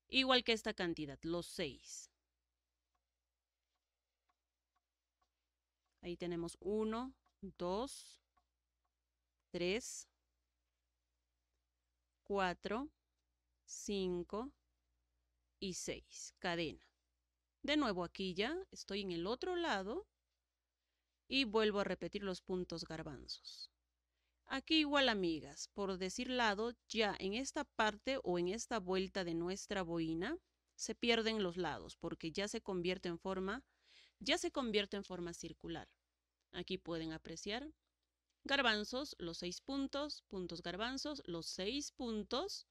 Igual que esta cantidad, los 6. Ahí tenemos 1, 2, 3, 4, 5 y 6. Cadena. De nuevo aquí ya, estoy en el otro lado y vuelvo a repetir los puntos garbanzos. Aquí igual amigas, por decir lado, ya en esta parte o en esta vuelta de nuestra boina se pierden los lados porque ya se convierte en forma, ya se convierte en forma circular. Aquí pueden apreciar garbanzos, los seis puntos, puntos garbanzos, los seis puntos,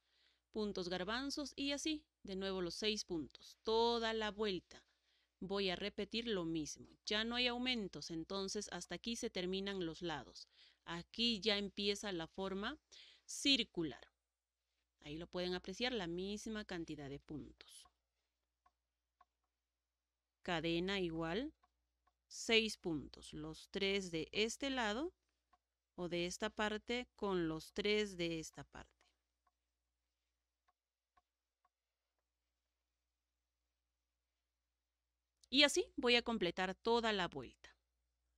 puntos garbanzos y así, de nuevo los seis puntos, toda la vuelta. Voy a repetir lo mismo. Ya no hay aumentos, entonces hasta aquí se terminan los lados. Aquí ya empieza la forma circular. Ahí lo pueden apreciar, la misma cantidad de puntos. Cadena igual, seis puntos. Los tres de este lado o de esta parte con los tres de esta parte. Y así voy a completar toda la vuelta.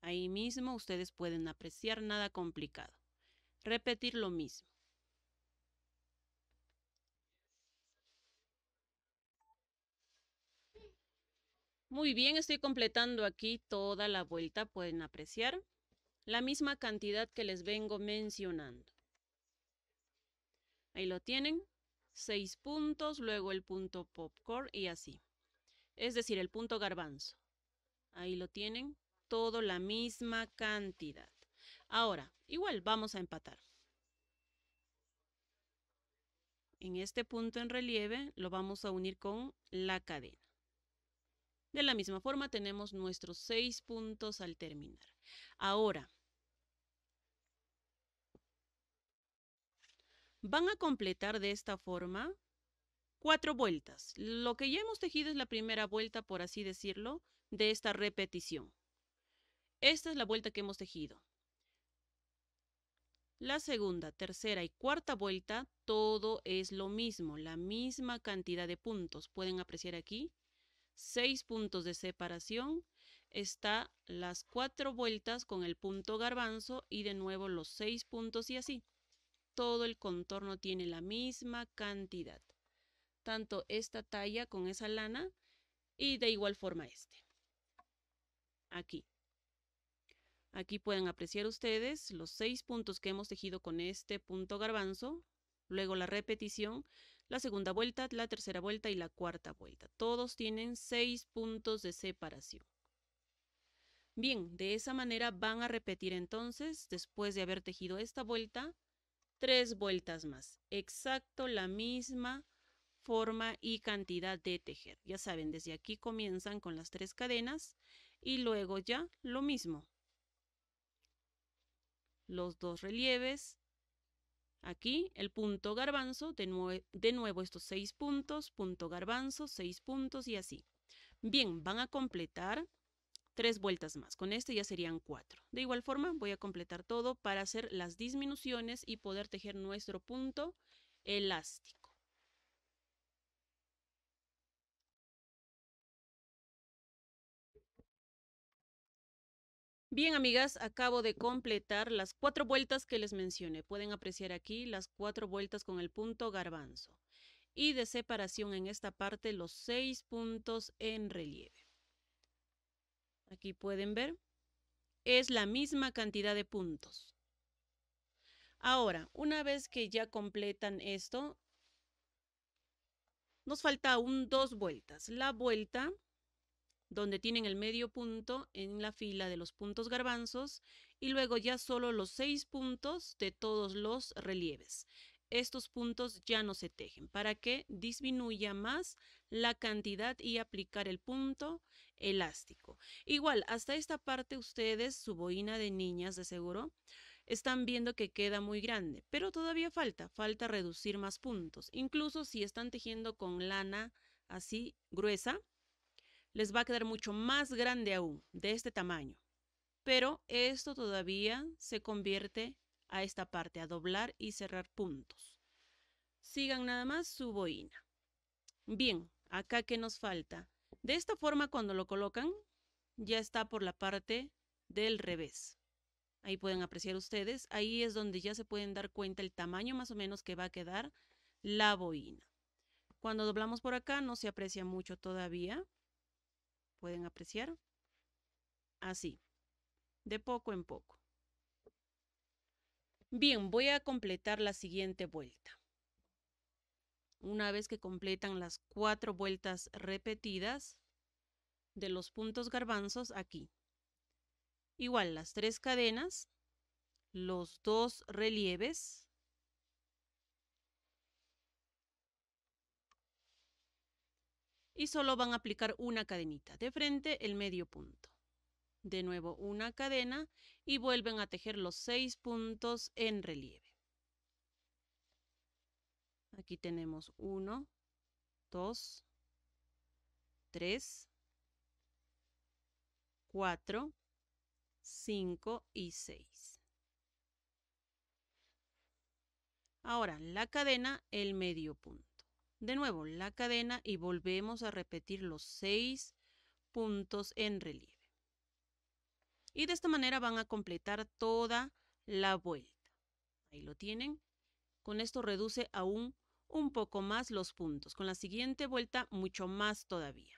Ahí mismo ustedes pueden apreciar nada complicado. Repetir lo mismo. Muy bien, estoy completando aquí toda la vuelta, pueden apreciar la misma cantidad que les vengo mencionando. Ahí lo tienen, seis puntos, luego el punto popcorn y así es decir, el punto garbanzo. Ahí lo tienen, todo la misma cantidad. Ahora, igual vamos a empatar. En este punto en relieve lo vamos a unir con la cadena. De la misma forma tenemos nuestros seis puntos al terminar. Ahora, van a completar de esta forma cuatro vueltas. Lo que ya hemos tejido es la primera vuelta, por así decirlo, de esta repetición. Esta es la vuelta que hemos tejido. La segunda, tercera y cuarta vuelta, todo es lo mismo, la misma cantidad de puntos. Pueden apreciar aquí, seis puntos de separación. Está las cuatro vueltas con el punto garbanzo y de nuevo los seis puntos y así. Todo el contorno tiene la misma cantidad tanto esta talla con esa lana y de igual forma este. Aquí. Aquí pueden apreciar ustedes los seis puntos que hemos tejido con este punto garbanzo, luego la repetición, la segunda vuelta, la tercera vuelta y la cuarta vuelta. Todos tienen seis puntos de separación. Bien, de esa manera van a repetir entonces, después de haber tejido esta vuelta, tres vueltas más. Exacto la misma forma y cantidad de tejer. Ya saben, desde aquí comienzan con las tres cadenas y luego ya lo mismo. Los dos relieves. Aquí el punto garbanzo, de, de nuevo estos seis puntos, punto garbanzo, seis puntos y así. Bien, van a completar tres vueltas más. Con este ya serían cuatro. De igual forma voy a completar todo para hacer las disminuciones y poder tejer nuestro punto elástico. Bien, amigas, acabo de completar las cuatro vueltas que les mencioné. Pueden apreciar aquí las cuatro vueltas con el punto garbanzo. Y de separación en esta parte los seis puntos en relieve. Aquí pueden ver. Es la misma cantidad de puntos. Ahora, una vez que ya completan esto, nos falta aún dos vueltas. La vuelta donde tienen el medio punto en la fila de los puntos garbanzos y luego ya solo los seis puntos de todos los relieves. Estos puntos ya no se tejen para que disminuya más la cantidad y aplicar el punto elástico. Igual, hasta esta parte ustedes, su boina de niñas de seguro, están viendo que queda muy grande, pero todavía falta, falta reducir más puntos. Incluso si están tejiendo con lana así gruesa, les va a quedar mucho más grande aún, de este tamaño. Pero esto todavía se convierte a esta parte, a doblar y cerrar puntos. Sigan nada más su boina. Bien, acá que nos falta. De esta forma cuando lo colocan, ya está por la parte del revés. Ahí pueden apreciar ustedes, ahí es donde ya se pueden dar cuenta el tamaño más o menos que va a quedar la boina. Cuando doblamos por acá no se aprecia mucho todavía, pueden apreciar. Así, de poco en poco. Bien, voy a completar la siguiente vuelta. Una vez que completan las cuatro vueltas repetidas de los puntos garbanzos aquí. Igual las tres cadenas, los dos relieves y solo van a aplicar una cadenita. De frente el medio punto. De nuevo una cadena y vuelven a tejer los seis puntos en relieve. Aquí tenemos uno, dos, tres, cuatro, cinco y seis. Ahora, la cadena, el medio punto de nuevo la cadena y volvemos a repetir los seis puntos en relieve. Y de esta manera van a completar toda la vuelta. Ahí lo tienen. Con esto reduce aún un poco más los puntos. Con la siguiente vuelta mucho más todavía.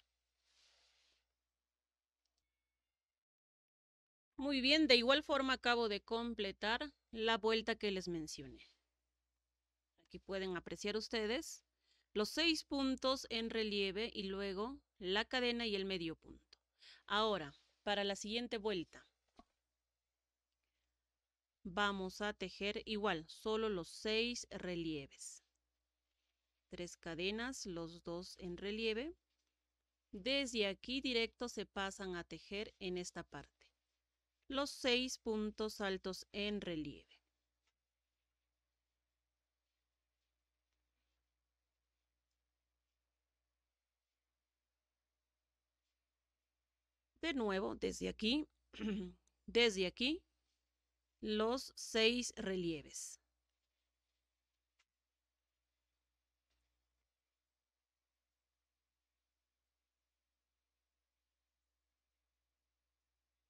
Muy bien, de igual forma acabo de completar la vuelta que les mencioné. Aquí pueden apreciar ustedes los seis puntos en relieve y luego la cadena y el medio punto. Ahora, para la siguiente vuelta, vamos a tejer igual, solo los seis relieves. Tres cadenas, los dos en relieve. Desde aquí directo se pasan a tejer en esta parte. Los seis puntos altos en relieve. de nuevo desde aquí, desde aquí, los seis relieves.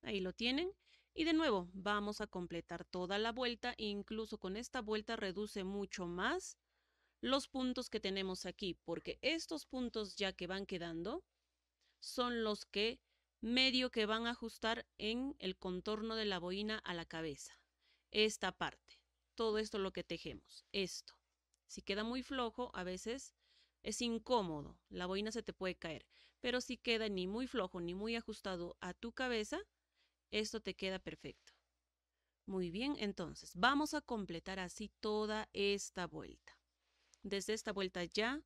Ahí lo tienen. Y de nuevo, vamos a completar toda la vuelta. Incluso con esta vuelta reduce mucho más los puntos que tenemos aquí, porque estos puntos ya que van quedando son los que medio que van a ajustar en el contorno de la boina a la cabeza. Esta parte, todo esto lo que tejemos, esto. Si queda muy flojo, a veces es incómodo, la boina se te puede caer, pero si queda ni muy flojo ni muy ajustado a tu cabeza, esto te queda perfecto. Muy bien, entonces vamos a completar así toda esta vuelta. Desde esta vuelta ya,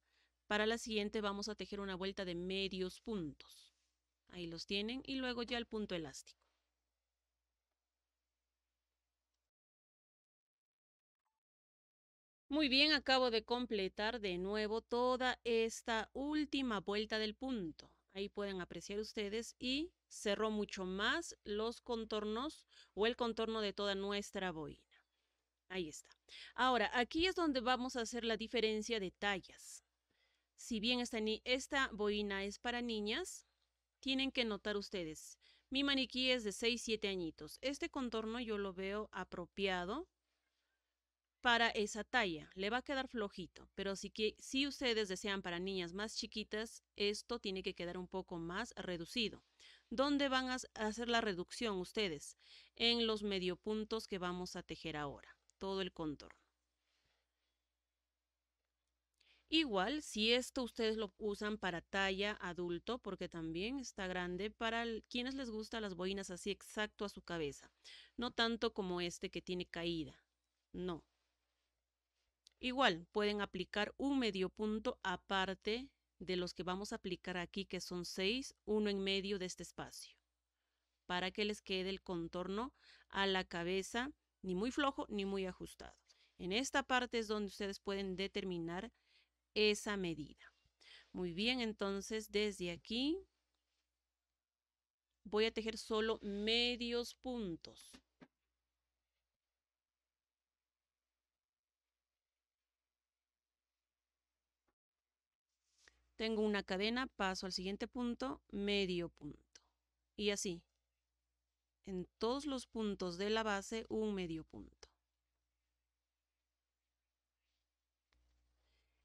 para la siguiente vamos a tejer una vuelta de medios puntos. Ahí los tienen y luego ya el punto elástico. Muy bien, acabo de completar de nuevo toda esta última vuelta del punto. Ahí pueden apreciar ustedes y cerró mucho más los contornos o el contorno de toda nuestra boina. Ahí está. Ahora, aquí es donde vamos a hacer la diferencia de tallas. Si bien esta, esta boina es para niñas, tienen que notar ustedes. Mi maniquí es de 6-7 añitos. Este contorno yo lo veo apropiado para esa talla. Le va a quedar flojito, pero si, que, si ustedes desean para niñas más chiquitas, esto tiene que quedar un poco más reducido. ¿Dónde van a hacer la reducción ustedes? En los medio puntos que vamos a tejer ahora, todo el contorno. Igual, si esto ustedes lo usan para talla adulto, porque también está grande, para quienes les gustan las boinas así exacto a su cabeza, no tanto como este que tiene caída, no. Igual, pueden aplicar un medio punto aparte de los que vamos a aplicar aquí, que son seis, uno en medio de este espacio, para que les quede el contorno a la cabeza ni muy flojo ni muy ajustado. En esta parte es donde ustedes pueden determinar esa medida. Muy bien, entonces desde aquí voy a tejer solo medios puntos. Tengo una cadena, paso al siguiente punto, medio punto. Y así, en todos los puntos de la base, un medio punto.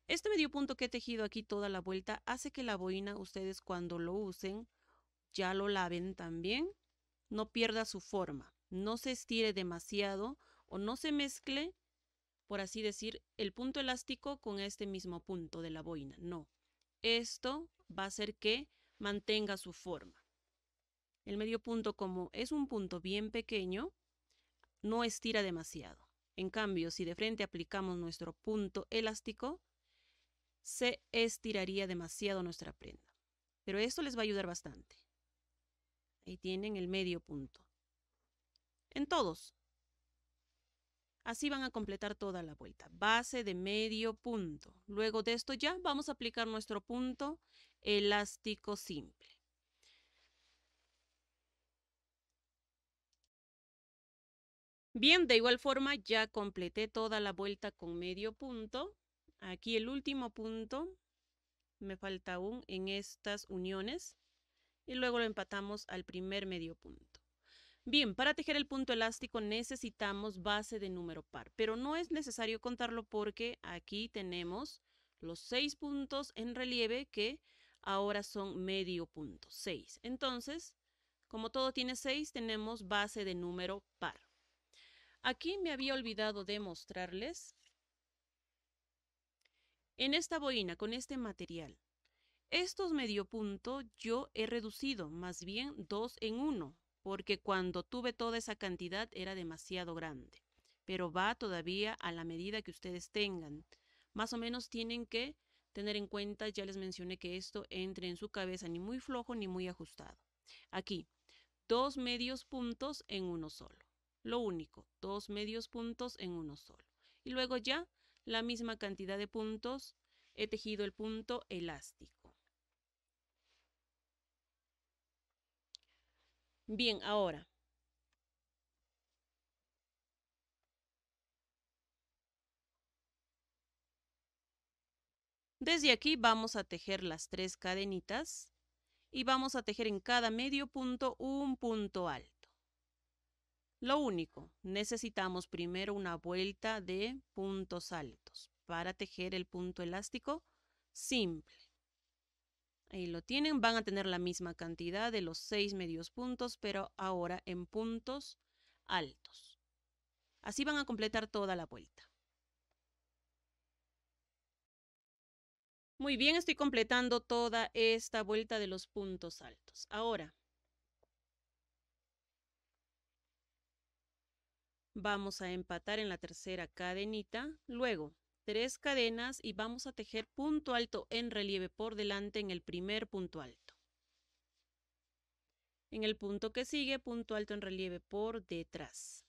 Este medio punto que he tejido aquí toda la vuelta hace que la boina ustedes cuando lo usen ya lo laven también, no pierda su forma, no se estire demasiado o no se mezcle, por así decir, el punto elástico con este mismo punto de la boina, no. Esto va a hacer que mantenga su forma. El medio punto como es un punto bien pequeño, no estira demasiado. En cambio, si de frente aplicamos nuestro punto elástico, se estiraría demasiado nuestra prenda. Pero esto les va a ayudar bastante. Ahí tienen el medio punto. En todos. Así van a completar toda la vuelta. Base de medio punto. Luego de esto ya vamos a aplicar nuestro punto elástico simple. Bien, de igual forma ya completé toda la vuelta con medio punto. Aquí el último punto, me falta aún en estas uniones y luego lo empatamos al primer medio punto. Bien, para tejer el punto elástico necesitamos base de número par, pero no es necesario contarlo porque aquí tenemos los seis puntos en relieve que ahora son medio punto, seis. Entonces, como todo tiene seis, tenemos base de número par. Aquí me había olvidado de mostrarles en esta boina, con este material, estos medio punto yo he reducido más bien dos en uno, porque cuando tuve toda esa cantidad era demasiado grande, pero va todavía a la medida que ustedes tengan. Más o menos tienen que tener en cuenta, ya les mencioné que esto entre en su cabeza ni muy flojo ni muy ajustado. Aquí, dos medios puntos en uno solo. Lo único, dos medios puntos en uno solo. Y luego ya la misma cantidad de puntos, he tejido el punto elástico. Bien, ahora. Desde aquí vamos a tejer las tres cadenitas y vamos a tejer en cada medio punto un punto alto. Lo único, necesitamos primero una vuelta de puntos altos para tejer el punto elástico simple. Ahí lo tienen, van a tener la misma cantidad de los seis medios puntos, pero ahora en puntos altos. Así van a completar toda la vuelta. Muy bien, estoy completando toda esta vuelta de los puntos altos. Ahora, Vamos a empatar en la tercera cadenita, luego tres cadenas y vamos a tejer punto alto en relieve por delante en el primer punto alto. En el punto que sigue, punto alto en relieve por detrás.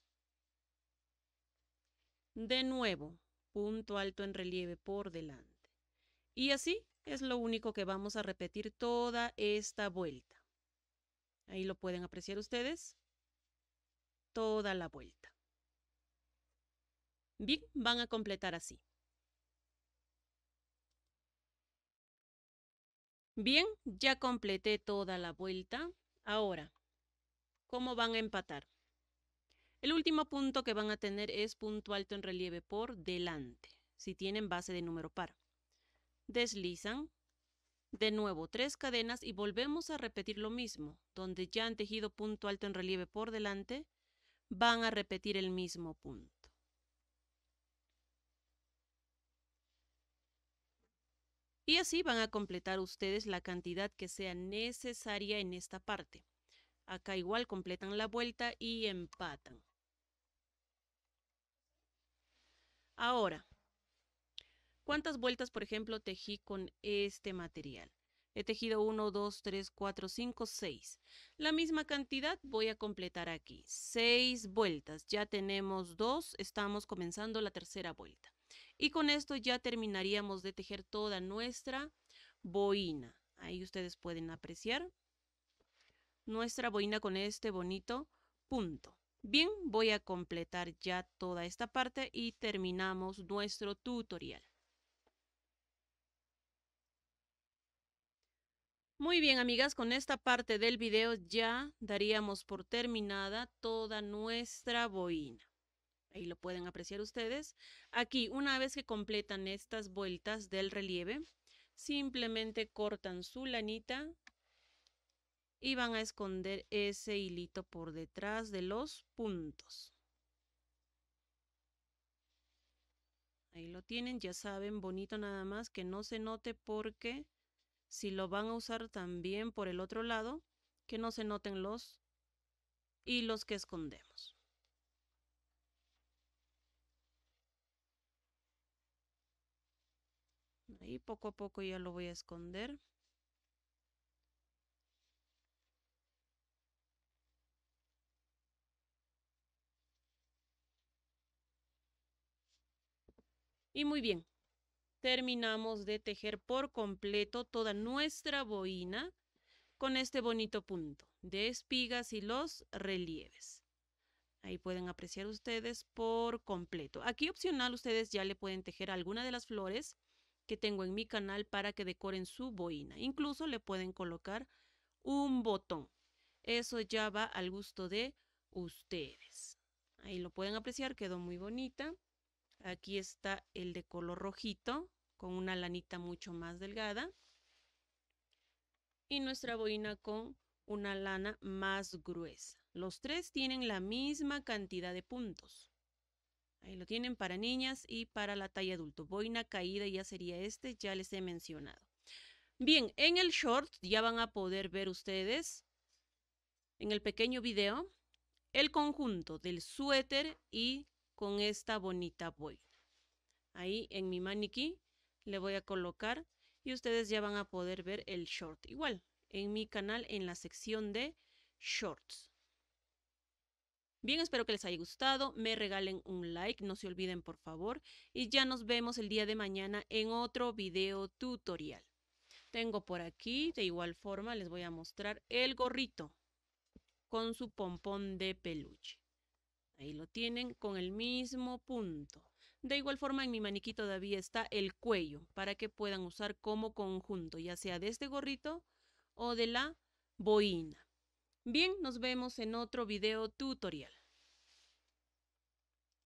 De nuevo, punto alto en relieve por delante. Y así es lo único que vamos a repetir toda esta vuelta. Ahí lo pueden apreciar ustedes. Toda la vuelta. Bien, van a completar así. Bien, ya completé toda la vuelta. Ahora, ¿cómo van a empatar? El último punto que van a tener es punto alto en relieve por delante, si tienen base de número par. Deslizan. De nuevo, tres cadenas y volvemos a repetir lo mismo, donde ya han tejido punto alto en relieve por delante, van a repetir el mismo punto. Y así van a completar ustedes la cantidad que sea necesaria en esta parte. Acá igual completan la vuelta y empatan. Ahora, ¿cuántas vueltas, por ejemplo, tejí con este material? He tejido 1, 2, 3, 4, 5, 6. La misma cantidad voy a completar aquí. 6 vueltas. Ya tenemos 2. Estamos comenzando la tercera vuelta. Y con esto ya terminaríamos de tejer toda nuestra boina. Ahí ustedes pueden apreciar nuestra boina con este bonito punto. Bien, voy a completar ya toda esta parte y terminamos nuestro tutorial. Muy bien, amigas, con esta parte del video ya daríamos por terminada toda nuestra boina ahí lo pueden apreciar ustedes. Aquí, una vez que completan estas vueltas del relieve, simplemente cortan su lanita y van a esconder ese hilito por detrás de los puntos. Ahí lo tienen, ya saben, bonito nada más, que no se note porque si lo van a usar también por el otro lado, que no se noten los hilos que escondemos. y poco a poco ya lo voy a esconder y muy bien terminamos de tejer por completo toda nuestra boina con este bonito punto de espigas y los relieves. Ahí pueden apreciar ustedes por completo. Aquí opcional ustedes ya le pueden tejer alguna de las flores que tengo en mi canal para que decoren su boina. Incluso le pueden colocar un botón. Eso ya va al gusto de ustedes. Ahí lo pueden apreciar, quedó muy bonita. Aquí está el de color rojito con una lanita mucho más delgada. Y nuestra boina con una lana más gruesa. Los tres tienen la misma cantidad de puntos. Ahí lo tienen para niñas y para la talla adulto. Boina caída ya sería este, ya les he mencionado. Bien, en el short ya van a poder ver ustedes, en el pequeño video, el conjunto del suéter y con esta bonita boina. Ahí en mi maniquí le voy a colocar y ustedes ya van a poder ver el short. Igual, en mi canal en la sección de shorts. Bien, espero que les haya gustado, me regalen un like, no se olviden por favor, y ya nos vemos el día de mañana en otro video tutorial. Tengo por aquí, de igual forma, les voy a mostrar el gorrito con su pompón de peluche. Ahí lo tienen con el mismo punto. De igual forma, en mi maniquí todavía está el cuello para que puedan usar como conjunto, ya sea de este gorrito o de la boina. Bien, nos vemos en otro video tutorial.